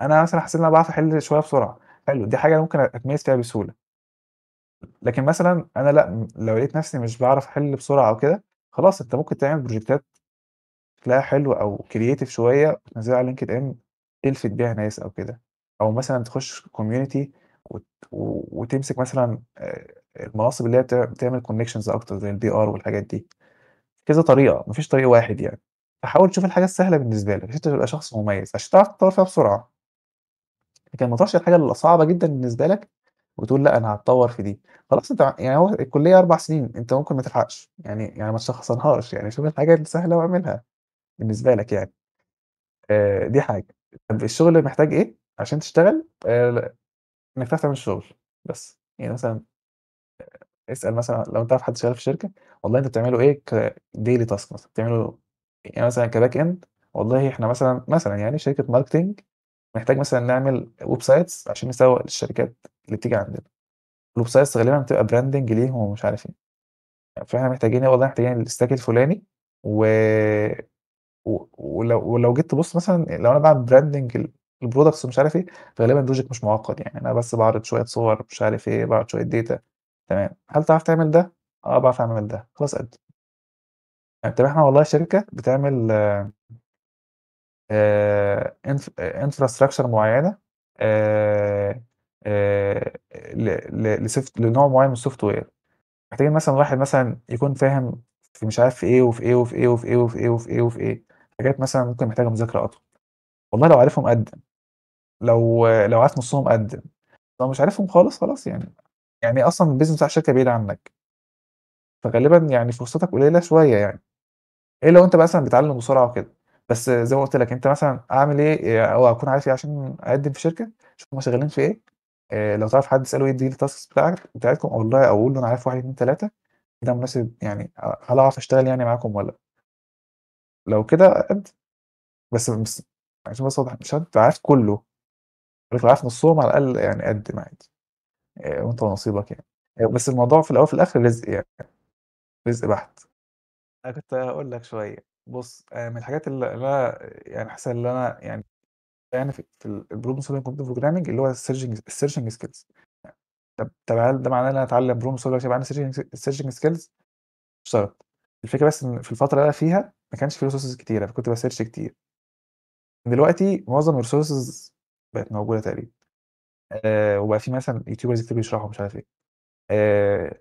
أنا مثلًا حسيت إن أنا بعرف أحل شوية بسرعة، حلو، دي حاجة ممكن أتميّز فيها بسهولة. لكن مثلًا أنا لأ، لو لقيت نفسي مش بعرف أحل بسرعة أو كده، خلاص أنت ممكن تعمل بروجكتات شكلها حلو أو كرييتيف شوية وتنزلها على لينكد ان تلفت بيها ناس أو كده، أو مثلًا تخش كوميونتي وتمسك مثلًا المناصب اللي هي بتعمل كونكشنز أكتر زي البي ار والحاجات دي، كذا طريقة مفيش طريق واحد يعني، فحاول تشوف الحاجة السهلة بالنسبة لك، عشان تبقى شخص مميز، عشان تعرف تطور فيها بسرعة. لكن ما تروحش الحاجه اللي صعبة جدًا بالنسبة لك وتقول لا انا هتطور في دي خلاص انت يعني هو الكليه اربع سنين انت ممكن ما تلحقش يعني يعني ما تشخصنهاش يعني شوف الحاجات السهله واعملها بالنسبه لك يعني آه دي حاجه طب الشغل محتاج ايه عشان تشتغل آه انك تعرف تعمل الشغل بس يعني مثلا اسال مثلا لو انت عارف حد شغال في شركه والله انت بتعملوا ايه كديلي تاسك مثلا بتعملوا يعني مثلا كباك اند والله احنا مثلا مثلا يعني شركه ماركتنج محتاج مثلا نعمل ويب سايتس عشان نسوق للشركات اللي بتيجي عندنا الويب سايتس غالبا بتبقى براندنج ليهم ومش عارف ايه يعني فاحنا محتاجين إيه؟ والله محتاجين الستاك الفلاني و... و... ولو ولو جيت تبص مثلا لو انا بعمل براندنج البرودكتس ومش عارف ايه غالبا البروجكت مش معقد يعني انا بس بعرض شويه صور مش عارف ايه بعرض شويه داتا تمام هل تعرف تعمل ده؟ اه بعرف اعمل ده خلاص قد يعني طب احنا والله شركه بتعمل آه آه انفراستراكشر آه، معينه آه آه، لسوفت لنوع معين من السوفت وير محتاجين مثلا واحد مثلا يكون فاهم في مش عارف في إيه وفي إيه وفي إيه وفي إيه وفي إيه وفي إيه وفي إيه حاجات مثلا ممكن محتاجة مذاكرة أطول والله لو عارفهم قدم لو لو عارف نصهم قدم لو مش عارفهم خالص خلاص يعني يعني أصلا البيزنس بتاع الشركة بعيد عنك فغالبا يعني فرصتك قليلة شوية يعني إيه لو أنت مثلا بتعلم بسرعة وكده بس زي ما قلت لك أنت مثلا أعمل إيه أو أكون عارف إيه عشان أقدم في شركة شوف هما شغالين في إيه آه، لو تعرف حد اسأله إيه الديلي تاسكس بتاعك بتاعتكم أقول لها أقول له أنا عارف واحد اتنين تلاته ده مناسب يعني هل أعرف أشتغل يعني معاكم ولا لو كده قد بس بس عشان بس أوضح مش عارف كُلّه، لكن عارف نُصّهم على الأقل يعني ما عادي، إيه وأنت ونصيبك يعني، آه، بس الموضوع في الأول وفي الآخر رزق يعني، رزق بحت. أنا كنت هقول لك شوية، بُص آه، من الحاجات اللي أنا يعني حاسس اللي أنا يعني يعني في في البروبلم سولفنج كومبيتنت بروجرامنج اللي هو السيرشنج السيرشنج سكيلز طب طب هل ده معناه ان انا اتعلم بروبلم سولفنج يبقى عندي سيرشنج سكيلز اشترط الفكره بس ان في الفتره اللي انا فيها ما كانش في ريسورسز كتيره فكنت بسيرش كتير دلوقتي معظم الريسورسز بقت موجوده تقريبا آه وبقى في مثلا يوتيوبرز كتير بيشرحوا مش عارف ايه آه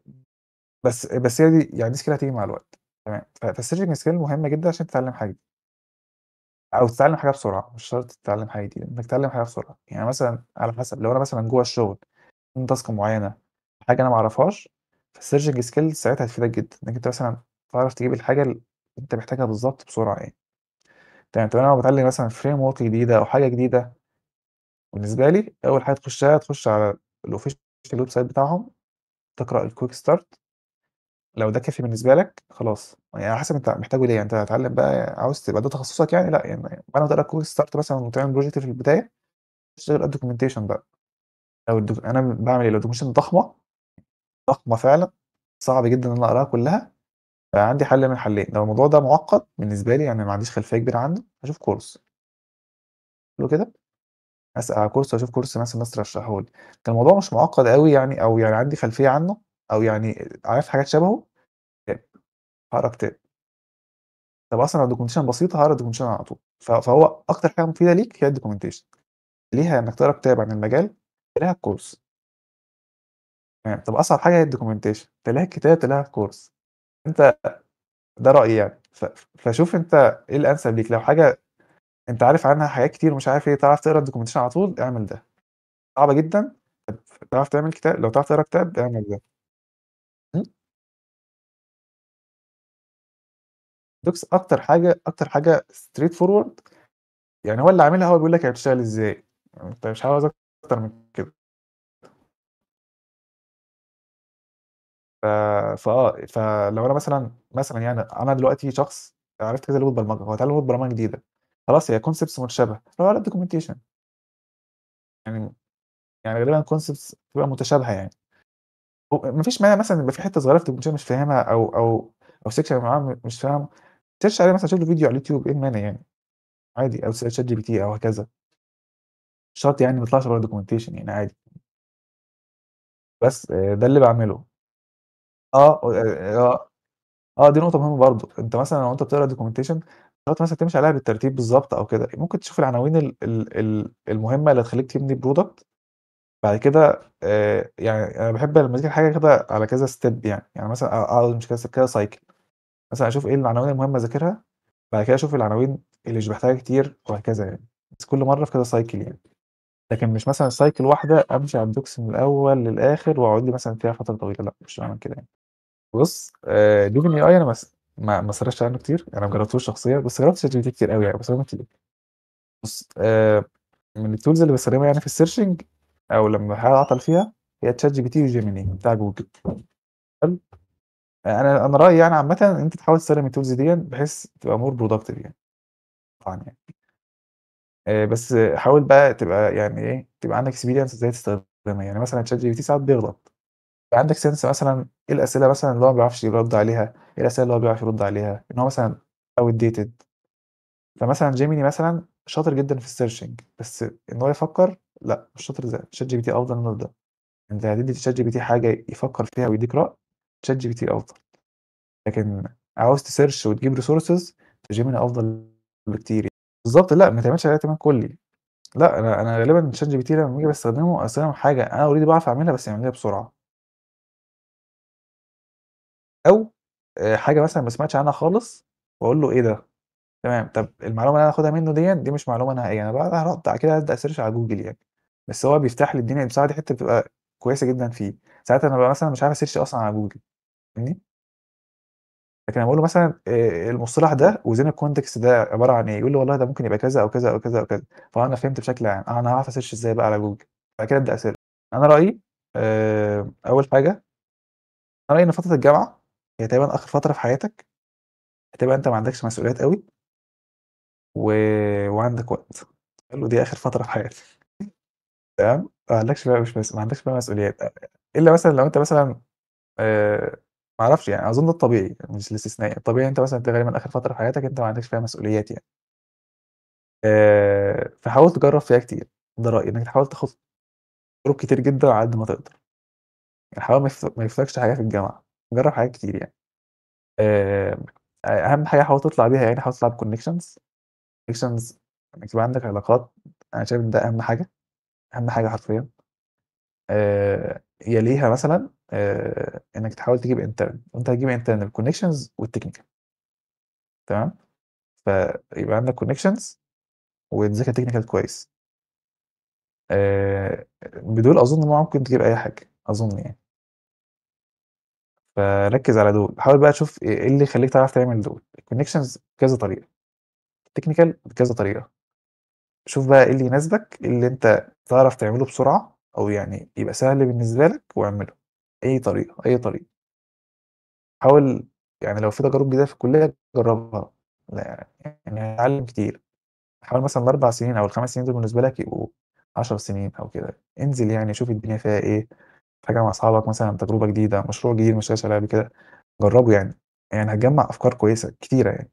بس بس هي دي يعني دي سكيل هتيجي مع الوقت تمام فالسيرشنج سكيل مهمه جدا عشان تتعلم حاجه أو تتعلم حاجة بسرعة، مش شرط تتعلم حاجة جديدة، إنك تتعلم حاجة بسرعة، يعني مثلًا على حسب لو أنا مثلًا جوّه الشغل تاسك معيّنة، حاجة أنا ما أعرفهاش، فالsearching skills ساعتها هتفيدك جدًا، إنك أنت مثلًا تعرف تجيب الحاجة اللي أنت محتاجها بالظبط بسرعة يعني. تمام، طيب أنا لمّا مثلا مثلًا framework جديدة أو حاجة جديدة، بالنسبة لي أول حاجة تخشها، تخش على الويب سايت بتاعهم، تقرأ الكويك ستارت لو ده كافي بالنسبة لك خلاص، يعني على حسب أنت محتاجه ليه، يعني أنت هتتعلم بقى عاوز تبقى ده تخصصك يعني لأ، يعني انا ما تقرا الcourse ستارت مثلًا وتعمل بروجكت في البداية، اشتغل الدوكيومنتيشن بقى. لو الدوك أنا بعمل إيه، لو الدوكيومنتيشن ضخمة، ضخمة فعلًا، صعب جدًا إن أنا أقراها كلها، عندي حل من حلين، لو الموضوع ده معقد بالنسبة لي يعني ما عنديش خلفية كبيرة عنه، آه، اشوف كورس لو كده؟ اسال على كورس وأشوف كورس مثلًا ناس ترشحه لي، كان الموضوع مش معقد أوي يعني أو يعني عندي خلفية عنه أو يعني عارف حاجات شبهه تاب، طيب، هقرا كتاب. طب أصلًا لو documentation بسيطة هقرا documentation على طول، فهو أكتر حاجة مفيدة ليك هي الدوكيومنتيشن ليها إنك تقرا كتاب عن المجال، تلاقيها في كورس. تمام، طب أصعب حاجة هي الدوكيومنتيشن تلاقيها كتاب، تلاقيها في كورس. أنت ده رأيي يعني، ف فشوف أنت إيه الأنسب ليك، لو حاجة أنت عارف عنها حاجات كتير ومش عارف إيه، تعرف تقرا الدوكيومنتيشن على طول، اعمل ده. صعبة جدًا، تعرف تعمل كتاب لو تعرف تقرا كتاب، اعمل ده. دوكس أكتر حاجة أكتر حاجة ستريت فورورد يعني هو اللي عاملها هو بيقول لك هي بتشتغل إزاي، يعني أنت مش عاوز أكتر من كده. ف فآه، فلو أنا مثلًا مثلًا يعني أنا دلوقتي شخص عرفت كذا لغة برمجة، هو اتعلم لغة برمجة جديدة، خلاص هي كونسبتس متشابهة، روح اقرا الdocumentation. يعني يعني غالبًا concepts بتبقى متشابهة يعني. مفيش معنى مانع مثلًا يبقى في حتة صغيرة في مش فاهمها أو أو أو سيكشن معيّن مش فاهمه. سيرش عليه مثلًا شوف له فيديو على اليوتيوب، إيه المانع يعني؟ عادي أو شات جي بي تي أو هكذا. شرط يعني ما يطلعش برّه دوكيومنتيشن يعني عادي. بس آه، ده اللي بعمله آه، آه، آه, آه. آه، دي نقطة مهمة برضه، أنت مثلًا لو أنت بتقرا دوكيومنتيشن مش شرط مثلًا تمشي عليها بالترتيب بالظبط أو كده، ممكن تشوف العناوين المهمة اللي هتخلّيك تبني برودكت بعد كده يعني أنا بحب لمّا تيجي حاجة كده على كذا ستيب يعني. يعني مثلًا أقعد مش كذا كذا سايكل مثلًا أشوف إيه العناوين المهمة أذاكرها، بعد كده أشوف العناوين اللي مش بحتاجها كتير وهكذا يعني، بس كل مرّة في كذا سايكل يعني، لكن مش مثلًا سايكل واحدة أمشي على الدوكس من الأول للآخر وأقعد لي مثلًا فيها فترة طويلة، لأ مش بعمل كده يعني. بُص آآ آه، اي اي أنا مس ما ما سرشت عنه كتير، أنا ما جربتوش شخصيًا، بس جربت شات تي كتير أوي يعني باستخدمه كتير. بُص آه، من التولز اللي بستخدمها يعني في السيرشنج أو لمّا بحاول أعطل فيها هي تشات جي بي تي وجيميني بتاع جوجل يعني انا انا رايي يعني عامه ان انت تحاول تستخدم التولز دي بحيث تبقى مور برودكتيف يعني طبعا يعني آه، بس حاول بقى تبقى يعني ايه تبقى عندك اكسبيرينس ازاي تستخدمها يعني مثلا شات جي بي تي ساعات بيغلط يبقى عندك سنس مثلا ايه الاسئله مثلا اللي هو ما بيعرفش يرد عليها ايه الاسئله اللي هو بيعرف يرد عليها ان هو مثلا اوت ديتد فمثلا جيميني مثلا شاطر جدا في السيرشنج بس ان هو يفكر لا مش شاطر زي شات جي بي تي افضل من ده يعني انت هتدي شات جي بي تي حاجه يفكر فيها ويديك راي شات جي بي تي أفضل. لكن عاوز تسيرش وتجيب ريسورسز Gemini أفضل بكتير يعني. لأ، ما تعملش عليها اعتماد كلّي. لأ، أنا أنا غالبًا شات جي بي تي لمّا باجي بستخدمه أستخدمه حاجة أنا اوريدي بعرف أعملها بس يعملها بسرعة. أو آه، حاجة مثلًا ما سمعتش عنها خالص وأقول له إيه ده؟ تمام، طب المعلومة اللي أنا هاخدها منه دي دي مش معلومة نهائية، أنا بقى هاقعد كده أبدأ اسيرش على جوجل يعني. بس هو بيفتح لي الدنيا بصراحة دي حتّة بتبقى كويسة جدًا فيه. ساعات أنا مثلًا مش عارف أسيرش أصلًا على جوجل فاهمني؟ لكن انا أقول له مثلًا المصطلح ده وزين الكونتكست ده عبارة عن إيه، يقول لي والله ده ممكن يبقى كذا أو كذا أو كذا أو كذا، فأنا فهمت بشكل عام، أنا هعرف أسيرش إزاي بقى على جوجل؟ بعد كده أبدأ أسيرش. أنا رأيي أول حاجة أنا رأيي إن فترة الجامعة هي تقريبًا آخر فترة في حياتك، هتبقى أنت ما عندكش مسؤوليات أوي و وعندك وقت، حلو، دي آخر فترة في حياتك هتبقي انت ما عندكش مسووليات قوي و وعندك وقت له دي اخر فتره في حياتك تمام؟ ما عندكش بقى مش ما عندكش بقى مسؤوليات إلا مثلًا لو أنت مثلًا آه ما أعرفش يعني أظن ده الطبيعي، مش الاستثناء، الطبيعي أنت مثلًا أنت غالبًا آخر فترة في حياتك أنت ما عندكش فيها مسؤوليات يعني. آه فحاول تجرّب فيها كتير، ده رأيي، إنك تحاول تاخد طرق كتير جدًا على قد ما تقدر. يعني حاول ما يف حاجة في الجامعة، جرّب حاجات كتير يعني. آه أهم حاجة حاول تطلع بيها يعني حاول تطلع بكونكشنز كونكشنز إنك يبقى عندك علاقات، أنا شايف إن ده أهم حاجة. اهم حاجة حرفيًا. آه يليها مثلًا آه إنّك تحاول تجيب انترن وأنت هتجيب انترن الكونكشنز والتكنيكال تمام؟ فيبقى عندك connections وتذاكر technical كويس. آه بدول أظن إن ممكن تجيب أي حاجة، أظن يعني. فركّز على دول، حاول بقى تشوف إيه اللي يخلّيك تعرف تعمل دول، الconnections بكذا طريقة، الtechnical بكذا طريقة. شوف بقى إيه اللي يناسبك، إيه اللي أنت تعرف تعمله بسرعة أو يعني يبقى سهل بالنسبة لك واعمله، أي طريقة، أي طريقة. حاول يعني لو في تجارب جديدة في الكلية جربها، لا يعني هتعلم كتير. حاول مثلا الاربع سنين او الخمس سنين دول بالنسبة لك يبقوا 10 سنين أو كده، انزل يعني شوف الدنيا فيها إيه، حاجة مع أصحابك مثلًا، تجربة جديدة، مشروع جديد مش اشتغلتش عليه قبل كده، جربه يعني، يعني هتجمّع أفكار كويسة كتيرة يعني.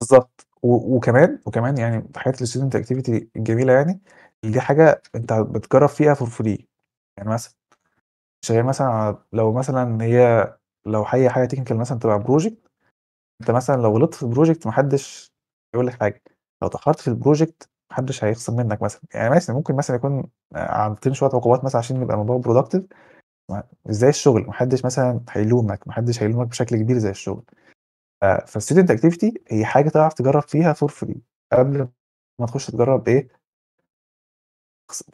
بالظبط وكمان وكمان يعني حياة الاستودنت اكتيفيتي الجميلة يعني، دي حاجة أنت بتجرّب فيها فور فري يعني مثلًا شغال مثلًا على لو مثلًا هي لو هي حاجة تكنيكال مثلًا تبع بروجكت أنت مثلًا لو غلطت في البروجكت ما حدّش هيقول لك حاجة، لو اتأخرت في البروجكت ما حدّش هيخصم منّك مثلًا، يعني مثلًا ممكن مثلًا يكون حاطين شوية عقوبات مثلًا عشان يبقى الموضوع برودكتيف ازاي زي الشغل، ما حدّش مثلًا هيلومك، ما حدّش هيلومك بشكل كبير زي الشغل. فالستودنت اكتيفيتي هي حاجه تعرف تجرب فيها فور فري قبل ما تخش تجرب ايه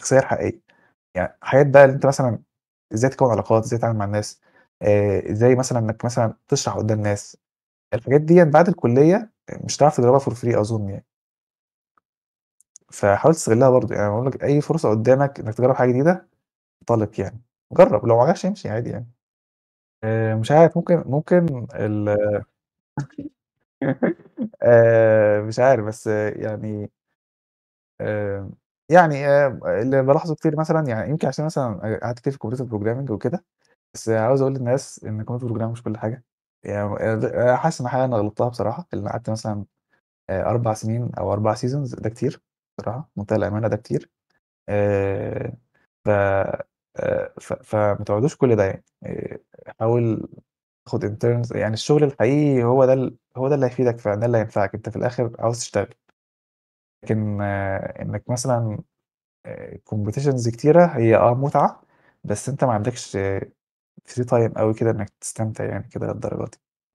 خسائر حقيقيه يعني حاجات بقى اللي انت مثلا ازاي تكون علاقات ازاي تتعامل مع الناس ازاي مثلا انك مثلا تشرح قدام الناس الحاجات دي يعني بعد الكليه مش هتعرف تجربها فور فري اظن يعني فحاول تستغلها برضه يعني بقول لك اي فرصه قدامك انك تجرب حاجه جديده طالب يعني جرب لو ما عجبش يمشي عادي يعني مش عارف ممكن ممكن ال آه، مش عارف، بس يعني آه، يعني آه، اللي بلاحظه كتير مثلًا يعني يمكن عشان مثلًا قعدت كتير في الكمبيوتر بروجرامنج وكده، بس عاوز أقول للناس إن الكمبيوتر بروجرامنج مش كل حاجة، يعني حاسس إن حاجة أنا غلطتها بصراحة، اللي قعدت مثلًا اربع سنين أو اربع سيزونز ده كتير بصراحة، منتهى الأمانة ده كتير، ف ف فما تقعدوش كل ده يعني، حاول خد interns يعني الشغل الحقيقي هو ده هو ده اللي هيفيدك فعلًا، ده اللي هينفعك، أنت في الآخر عاوز تشتغل. لكن إنّك مثلًا كومبيتيشنز آه، competitions كتيرة هي آه متعة، بس أنت ما عندكش free time أوي كده إنّك تستمتع يعني كده للدرجة دي.